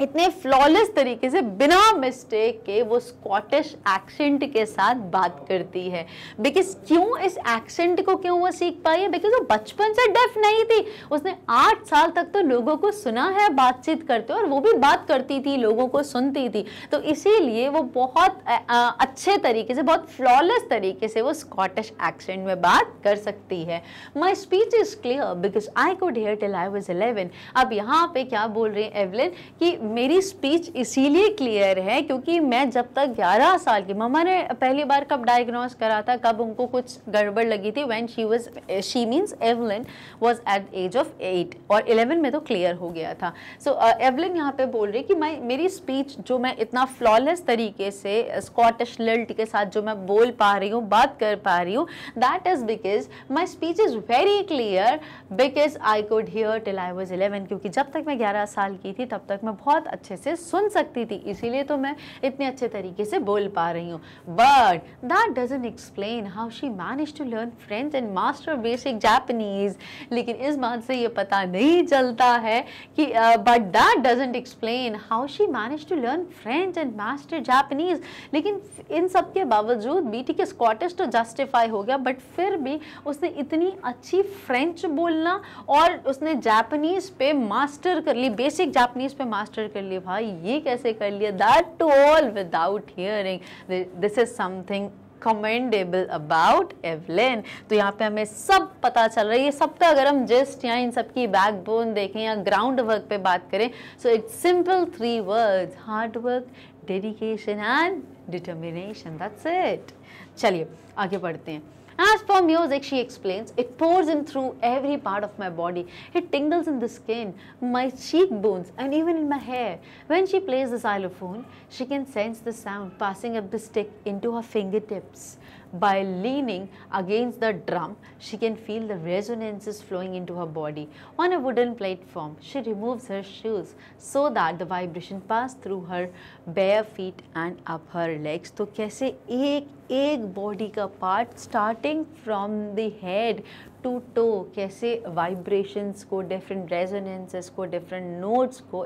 इतने फ्लॉलेस तरीके से बिना मिस्टेक के वो स्कॉटिश एक्सेंट के साथ बात करती है बिकॉज क्यों इस एक्सेंट को क्यों वो सीख पाई है बिकॉज वो बचपन से डेफ नहीं थी उसने आठ साल तक तो लोगों को सुना है बातचीत करते और वो भी बात करती थी लोगों को सुनती थी तो इसीलिए वो बहुत अच्छे तरीके से बहुत फ्लॉलेस तरीके से वो स्कॉटिश एक्सेंट में बात कर सकती है my speech is clear because I could hear till I was eleven अब यहाँ पे क्या बोल रही है एवलिन कि मेरी स्पीच इसीलिए क्लियर है क्योंकि मैं जब तक 11 साल की मम्मा ने पहली बार कब डायग्नोज करा था कब उनको कुछ गड़बड़ लगी थी when she was she means Evelyn was at age of eight और इलेवन में तो क्लियर हो गया था सो so, एवलिन uh, यहाँ पे बोल रही कि मैं मेरी स्पीच जो मैं इतना फ्लॉलेस तरीके से स्कॉटिश uh, लिल्ट के साथ जो मैं बोल पा रही हूँ बात कर पा रही हूँ that is because my speech is very clear because I could hear till I was eleven क्योंकि जब तक मैं ग्यारह साल की थी तब तक मैं बहुत बहुत अच्छे से सुन सकती थी इसीलिए तो मैं इतने अच्छे तरीके से बोल पा रही हूँ but that doesn't explain how she manage to learn French and master basic Japanese लेकिन इस बात से ये पता नहीं चलता है कि but that doesn't explain how she manage to learn French and master Japanese लेकिन इन सब के बावजूद बीटी के स्कॉटिश तो जस्टिफाई हो गया बट फिर भी उसने इतनी अच्छी फ्रेंच बोलना और उसने जापनीज पे मास्टर कर ली बेसिक जापनीज पे मास्टर कैप्चर कर लिया भाई ये कैसे कर लिया that too all without hearing this is something commendable about Evelyn तो यहाँ पे हमें सब पता चल रहा है ये सबका अगर हम जस्ट या इन सब की बैकबोन देखें या ग्राउंड वर्क पे बात करें so it's simple three words hard work dedication and determination that's it चलिए आगे बढ़ते हैं As for music, she explains, it pours in through every part of my body. It tingles in the skin, my cheekbones, and even in my hair. When she plays the xylophone, she can sense the sound passing up the stick into her fingertips by leaning against the drum, she can feel the resonances flowing into her body. On a wooden platform, she removes her shoes so that the vibration pass through her bare feet and up her legs. So, how does body body part, starting from the head to toe, how कैसे vibrations को different resonances को different notes को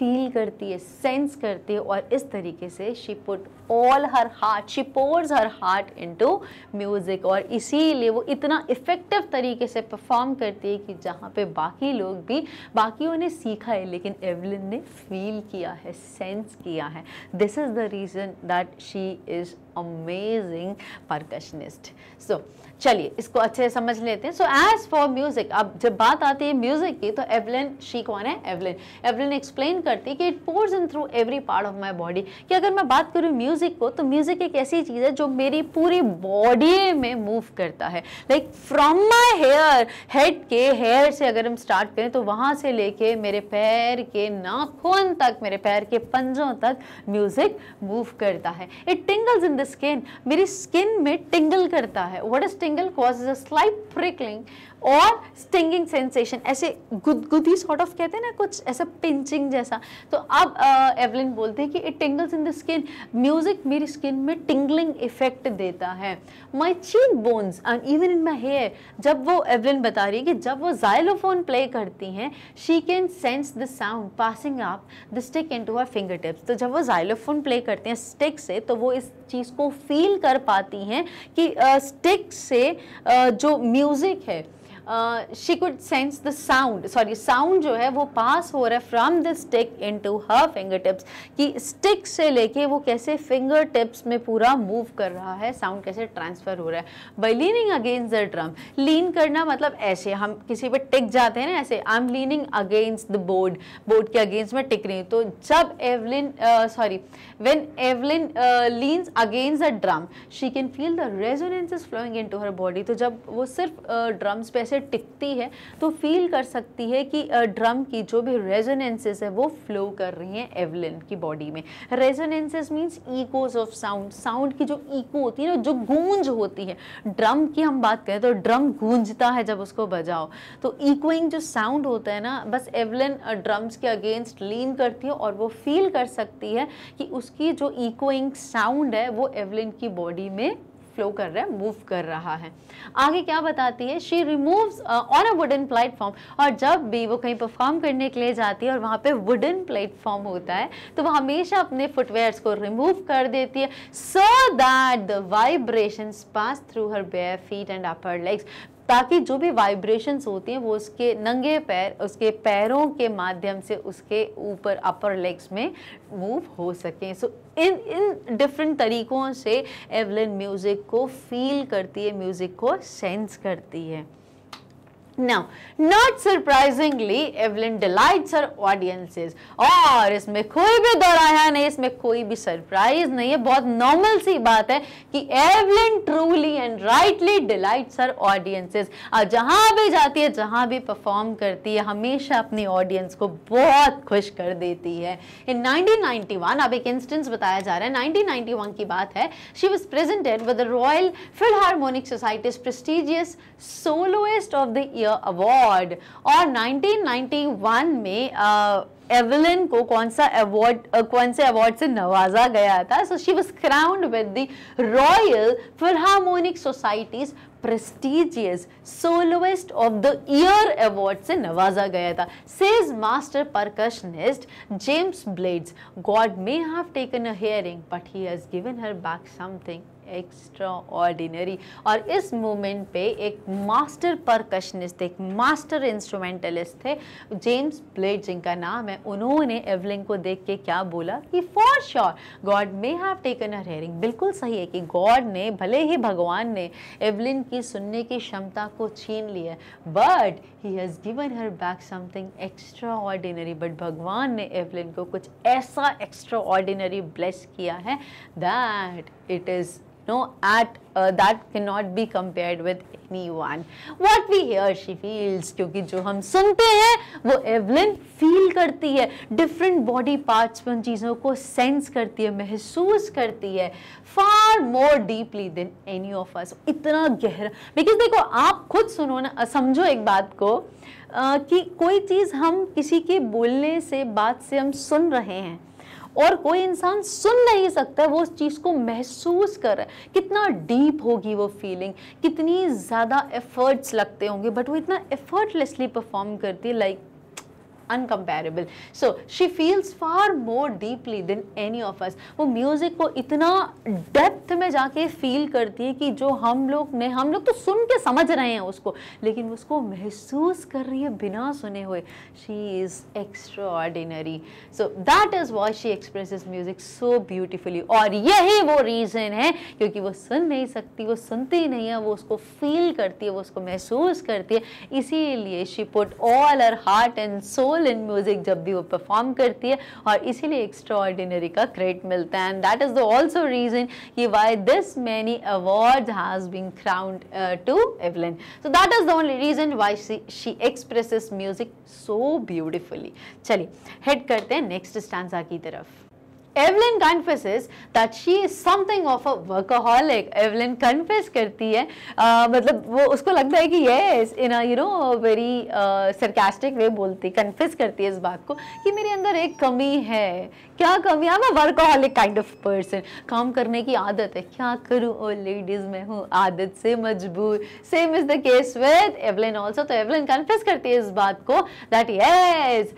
feel करती है sense करती है और इस तरीके से she put all her heart she pours her heart into music और इसीलिए वो इतना इफ़ेक्टिव तरीके से परफॉर्म करती है कि जहाँ पे बाकी लोग भी बाकियों ने सीखा है लेकिन एवलिन ने फील किया है सेंस किया है this is the reason that she is amazing percussionist so चलिए इसको अच्छे से समझ लेते हैं सो एज फॉर म्यूजिक अब जब बात आती है म्यूजिक की तो एवलिन शी कौन है एवलिन एवलिन एक्सप्लेन करती है कि it pours in through every part of my body कि अगर मैं बात करूँ म्यूजिक को तो म्यूजिक एक ऐसी चीज़ है जो मेरी पूरी बॉडी में मूव करता है like from my hair head के हेयर से अगर हम स्टार्ट करें तो वहाँ से लेके मेरे पैर के नाखून तक मेरे पैर के पंजों तक म्यूजिक मूव करता है it tingles in the skin मेरी स्किन में टिंगल करता है what is tingle cause is a slight prickling और स्टिंगिंग सेंसेशन ऐसे गुदगुदी सॉर्ट ऑफ कहते हैं ना कुछ ऐसा पिंचिंग जैसा तो अब एवलिन बोलते हैं कि it tingles in the skin music मेरी स्किन में टिंगलिंग इफेक्ट देता है my cheek bones and even in my hair जब वो एवलिन बता रही है कि जब वो जाइलोफोन प्ले करती हैं she can sense the sound passing up the stick into her fingertips तो जब वो जाइलोफोन प्ले करते हैं स्टिक से तो वो इस चीज़ को फील कर पाती हैं कि स्टिक uh, से uh, जो म्यूज़िक है she could sense the sound sorry sound जो है वो पास हो रहा है from the stick into her fingertips कि स्टिक से लेके वो कैसे फिंगर टिप्स में पूरा मूव कर रहा है साउंड कैसे ट्रांसफ़र हो रहा है by leaning against the drum lean करना मतलब ऐसे हम किसी पर टिक जाते हैं ना ऐसे I am leaning against the board board के अगेंस्ट में टिक रही हूँ तो जब Evelyn sorry when Evelyn leans against the drum she can feel the resonance is flowing into her body तो जब वो सिर्फ ड्रम्स uh, पे ऐसे टिकती है तो फील कर सकती है कि ड्रम की जो भी रेजोनेंसेज है वो फ्लो कर रही हैं एवलिन की बॉडी में रेजोनेंसेज मीन्स ईकोज ऑफ साउंड साउंड की जो ईको होती है ना जो गूंज होती है ड्रम की हम बात करें तो ड्रम गूंजता है जब उसको बजाओ तो ईकोइंग जो साउंड होता है ना बस एवलिन ड्रम्स के अगेंस्ट लीन करती है और वो फील कर सकती है कि उसकी जो इकोइंग साउंड है वो एवलिन की बॉडी में फ्लो कर रहा है मूव कर रहा है आगे क्या बताती है she removes on a wooden platform और जब भी वो कहीं परफॉर्म करने के लिए जाती है और वहाँ पे वुडन प्लेटफॉर्म होता है तो वह हमेशा अपने फुटवेयर्स को रिमूव कर देती है so that the vibration pass through her bare feet and upper legs ताकि जो भी वाइब्रेशंस होती हैं वो उसके नंगे पैर उसके पैरों के माध्यम से उसके ऊपर अपर लेग्स में मूव हो सकें सो so, इन इन डिफरेंट तरीक़ों से एवलिन म्यूज़िक को फील करती है म्यूज़िक को सेंस करती है Now, not surprisingly, Evelyn delights her audiences. और इसमें कोई भी दोराया नहीं इसमें कोई भी सरप्राइज नहीं है बहुत नॉर्मल सी बात है कि Evelyn truly and rightly delights her audiences. और जहां भी जाती है जहां भी परफॉर्म करती है हमेशा अपनी ऑडियंस को बहुत खुश कर देती है इन 1991 अब एक इंस्टेंस बताया जा रहा है 1991 की बात है she was presented with the Royal Philharmonic Society's prestigious soloist of the year year award और 1991 में आ, uh, एवलिन को कौन सा अवार्ड uh, कौन से अवार्ड से नवाजा गया था so she was crowned with the Royal Philharmonic Society's prestigious soloist of the year award से नवाजा गया था says master percussionist James Blades God may have taken a hearing but he has given her back something extraordinary और इस moment पे एक master percussionist एक master instrumentalist थे जेम्स ब्लेड जिनका नाम है उन्होंने एवलिंग को देख के क्या बोला कि for sure God may have taken her hearing बिल्कुल सही है कि गॉड ने भले ही भगवान ने एवलिन की सुनने की क्षमता को छीन लिया but he has given her back something extraordinary but भगवान ने एवलिन को कुछ ऐसा एक्स्ट्रा ऑर्डिनरी ब्लेस किया है that it is No, at uh, that cannot be compared with anyone. What we hear she feels क्योंकि जो हम सुनते हैं वो एवलिन फील करती है डिफरेंट बॉडी पार्ट्स में उन चीज़ों को सेंस करती है महसूस करती है far more deeply than any of us इतना गहरा बिकॉज देखो आप खुद सुनो ना समझो एक बात को uh, कि कोई चीज़ हम किसी के बोलने से बात से हम सुन रहे हैं और कोई इंसान सुन नहीं सकता वो उस चीज़ को महसूस कर रहा है कितना डीप होगी वो फीलिंग कितनी ज़्यादा एफर्ट्स लगते होंगे बट वो इतना एफर्टलेसली परफॉर्म करती है like incomparable so she feels far more deeply than any of us वो म्यूज़िक को इतना डेप्थ में जाके फील करती है कि जो हम लोग ने हम लोग तो सुन के समझ रहे हैं उसको लेकिन उसको महसूस कर रही है बिना सुने हुए she is extraordinary so that is why she express music so beautifully और यही वो रीज़न है क्योंकि वो सुन नहीं सकती वो सुनती ही नहीं है वो उसको फील करती है वो उसको महसूस करती है इसीलिए she put all her heart and soul soul in music जब भी वो परफॉर्म करती है और इसीलिए एक्स्ट्रा ऑर्डिनरी का क्रेडिट मिलता है and that is the also reason कि why this many award has been crowned to Evelyn so that is the only reason why she expresses music so beautifully चलिए head करते हैं next stanza की तरफ Evelyn confesses that she is something of a workaholic Evelyn confess करती है मतलब वो उसको लगता है कि yes in you know very sarcastic way बोलती कन्फेस करती है इस बात को कि मेरे अंदर एक कमी है क्या कमी है मैं a workaholic kind of person काम करने की आदत है क्या करूँ ओ लेडीज मैं हूँ आदत से मजबूर same is the case with Evelyn also तो एवलिन कन्फेस करती है इस बात को that yes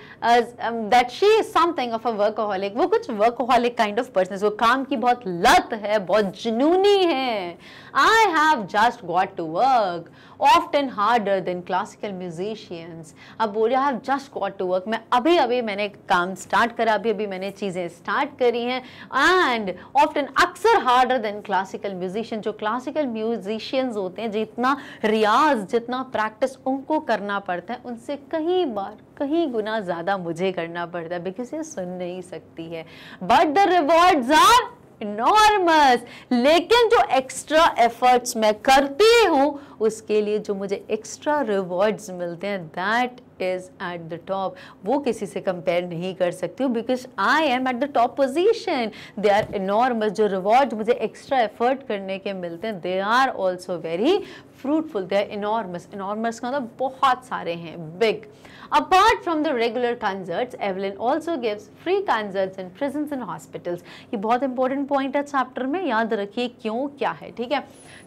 that she is something of a workaholic वो कुछ वर्कहॉलिक काइंड ऑफ पर्सन वो काम की बहुत लत है बहुत जुनूनी है I have just got to work often harder than classical musicians. अब बोल रहे have just got to work. मैं अभी अभी मैंने काम स्टार्ट करा अभी अभी मैंने चीज़ें स्टार्ट करी हैं एंड ऑफ्टन अक्सर हार्डर देन क्लासिकल म्यूजिशियन जो क्लासिकल म्यूजिशियंस होते हैं जितना रियाज जितना प्रैक्टिस उनको करना पड़ता है उनसे कहीं बार कहीं गुना ज़्यादा मुझे करना पड़ता है बिकॉज ये सुन नहीं सकती है but the rewards are enormous लेकिन जो एक्स्ट्रा एफर्ट्स मैं करती हूँ उसके लिए जो मुझे एक्स्ट्रा रिवॉर्ड्स मिलते हैं that is at the top वो किसी से कंपेयर नहीं कर सकती हूँ because I am at the top position they are enormous जो रिवॉर्ड मुझे एक्स्ट्रा एफर्ट करने के मिलते हैं they are also very fruitful they are enormous enormous का मतलब बहुत सारे हैं big apart from the regular concerts, Evelyn also gives free concerts in prisons and hospitals. ये बहुत इंपॉर्टेंट पॉइंट है चैप्टर में याद रखिए क्यों क्या है ठीक है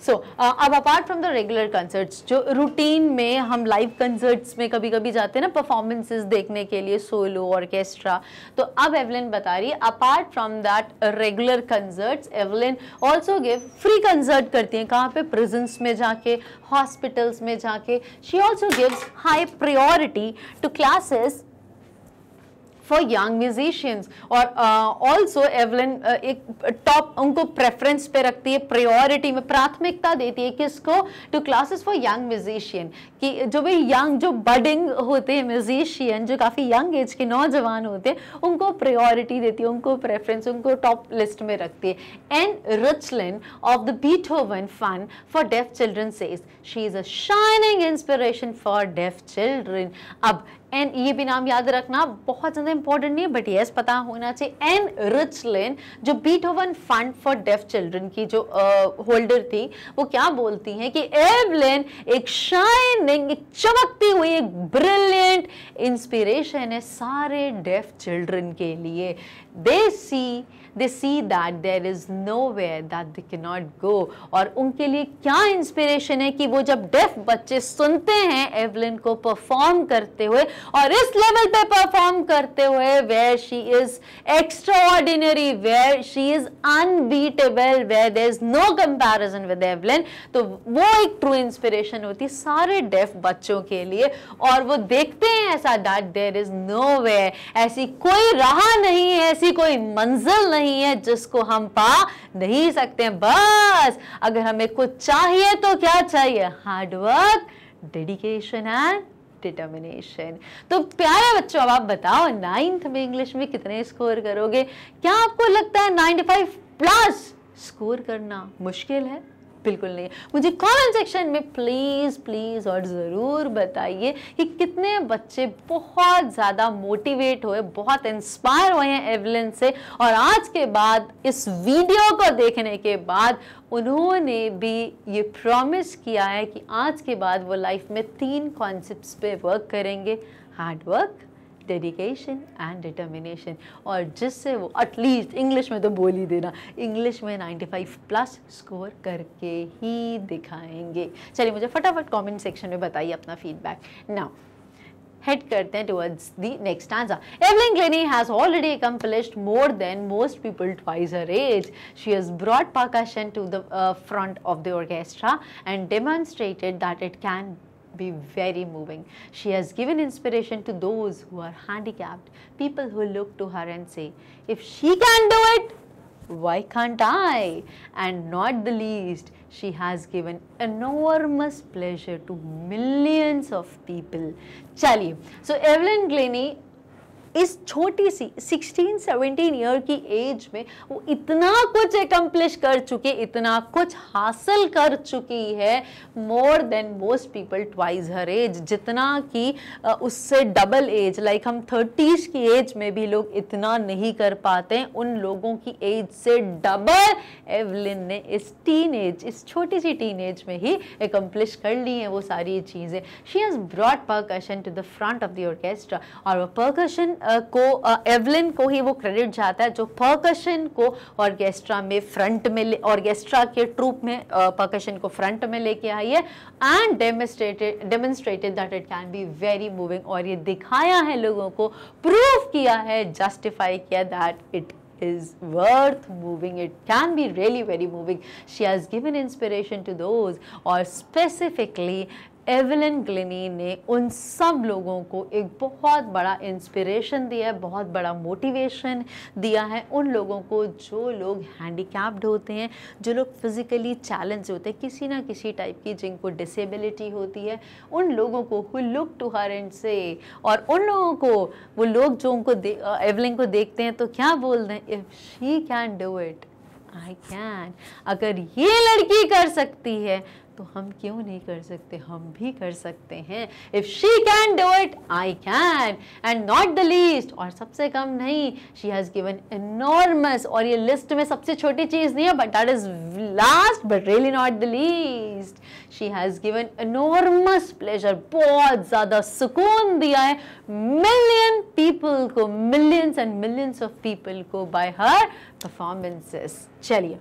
सो so, uh, अब apart from the regular concerts जो रूटीन में हम लाइव कंसर्ट्स में कभी कभी जाते हैं ना परफॉर्मेंसेस देखने के लिए सोलो ऑर्केस्ट्रा तो अब एवलिन बता रही है apart from that regular concerts Evelyn also give free concert करती है कहाँ पे प्रिजेंस में जाके हॉस्पिटल्स में जाके she also gives high priority to classes for young musicians और ऑल्सो uh, एवलिन uh, एक टॉप उनको प्रेफरेंस पे रखती है प्रायोरिटी में प्राथमिकता देती है किसको to classes for young musician कि जो भी यंग जो बडिंग होते हैं म्यूजिशियन जो काफ़ी यंग एज के नौजवान होते हैं उनको प्रायोरिटी देती है उनको प्रेफरेंस उनको टॉप लिस्ट में रखती है and Richlin of the Beethoven fund for deaf children says she is a shining inspiration for deaf children अब एन ये भी नाम याद रखना बहुत ज़्यादा इंपॉर्टेंट नहीं है बट यस पता होना चाहिए रिच रिचलिन जो Beethoven fund for deaf children की जो होल्डर uh, थी वो क्या बोलती हैं कि एवलिन एक शाइनिंग एक चमकती हुई एक ब्रिलियंट इंस्पिरेशन है सारे डेफ चिल्ड्रन के लिए they see they see that there is nowhere that they can not गो और उनके लिए क्या इंस्पिरेशन है कि वो जब डेफ बच्चे सुनते हैं एवलिन को परफॉर्म करते हुए और इस लेवल पे परफॉर्म करते हुए where she is extraordinary where she is unbeatable where there is no comparison with Evelyn तो वो एक ट्रू इंस्पिरेशन होती है सारे डेफ बच्चों के लिए और वो देखते हैं ऐसा that there is no way ऐसी कोई राह नहीं है ऐसी कोई मंजिल नहीं नहीं है जिसको हम पा नहीं सकते बस अगर हमें कुछ चाहिए तो क्या चाहिए हार्डवर्क डेडिकेशन एंड डिटर्मिनेशन तो प्यारे बच्चों अब आप बताओ नाइन्थ में इंग्लिश में कितने स्कोर करोगे क्या आपको लगता है नाइन्टी फाइव प्लस स्कोर करना मुश्किल है बिल्कुल नहीं मुझे कमेंट सेक्शन में प्लीज़ प्लीज़ और ज़रूर बताइए कि कितने बच्चे बहुत ज़्यादा मोटिवेट हुए बहुत इंस्पायर हुए हैं एवलिन से और आज के बाद इस वीडियो को देखने के बाद उन्होंने भी ये प्रॉमिस किया है कि आज के बाद वो लाइफ में तीन कॉन्सेप्ट्स पे वर्क करेंगे hard work dedication and determination और जिससे वो एटलीस्ट इंग्लिश में तो बोल ही देना इंग्लिश में 95 प्लस स्कोर करके ही दिखाएंगे चलिए मुझे फटाफट कमेंट सेक्शन में बताइए अपना फीडबैक नाउ हेड करते हैं towards the next answer Evelyn Glennie has already accomplished more than most people twice her age she has brought percussion to the front of the orchestra and demonstrated that it can be very moving. She has given inspiration to those who are handicapped, people who look to her and say, if she can do it, why can't I? And not the least, she has given enormous pleasure to millions of people. Chali. So Evelyn Glennie इस छोटी सी 16 17 year की age में वो इतना कुछ accomplish कर चुकी इतना कुछ हासिल कर चुकी है more than most people twice her age जितना कि उससे डबल एज लाइक हम थर्टीज की एज में भी लोग इतना नहीं कर पाते हैं उन लोगों की एज से डबल एवलिन ने इस टीन एज इस छोटी सी टीन एज में ही एकम्प्लिश कर ली है वो सारी चीज़ें she has brought percussion to the front of the orchestra और वो परकशन को एवलिन को ही वो क्रेडिट जाता है जो पर्कशन को ऑर्केस्ट्रा में फ्रंट में ऑर्केस्ट्रा के ट्रूप में पर्कशन को फ्रंट में लेके आई है and demonstrated that it can be very moving और ये दिखाया है लोगों को प्रूव किया है जस्टिफाई किया that it is worth moving it can be really very moving she has given inspiration to those or specifically Evelyn Glennie ने उन सब लोगों को एक बहुत बड़ा इंस्पिरेशन दिया है बहुत बड़ा मोटिवेशन दिया है उन लोगों को जो लोग हैंडीकैप्ड होते हैं जो लोग फिज़िकली चैलेंज होते हैं किसी ना किसी टाइप की जिनको डिसेबिलिटी होती है उन लोगों को who look to her and say और उन लोगों को वो लोग जो उनको एवलिन को देखते हैं तो क्या बोलते हैं if she can do it I can अगर ये लड़की कर सकती है तो हम क्यों नहीं कर सकते हम भी कर सकते हैं if she can do it I can and not the least और सबसे कम नहीं शी हैज़ गिवन इनॉर्मस और ये लिस्ट में सबसे छोटी चीज़ नहीं है but that is last but really not the least she has given enormous pleasure बहुत ज़्यादा सुकून दिया है मिलियन पीपल को millions and millions of people को बाय हर परफॉर्मेंसेस चलिए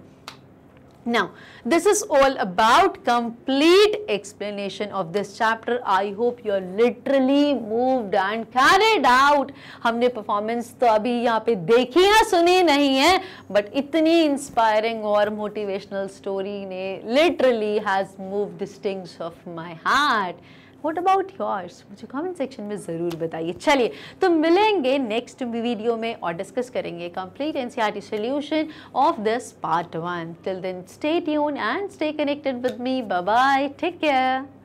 Now, this is all about complete explanation of this chapter. I hope you are literally moved and carried out. हमने performance तो अभी यहाँ पे देखी या सुनी नहीं है but इतनी inspiring और motivational story ने literally has moved the strings of my heart. What about yours मुझे कमेंट सेक्शन में ज़रूर बताइए चलिए तो मिलेंगे नेक्स्ट वीडियो में और डिस्कस करेंगे complete N C R T solution of this part one till then stay tune and stay connected with me bye take care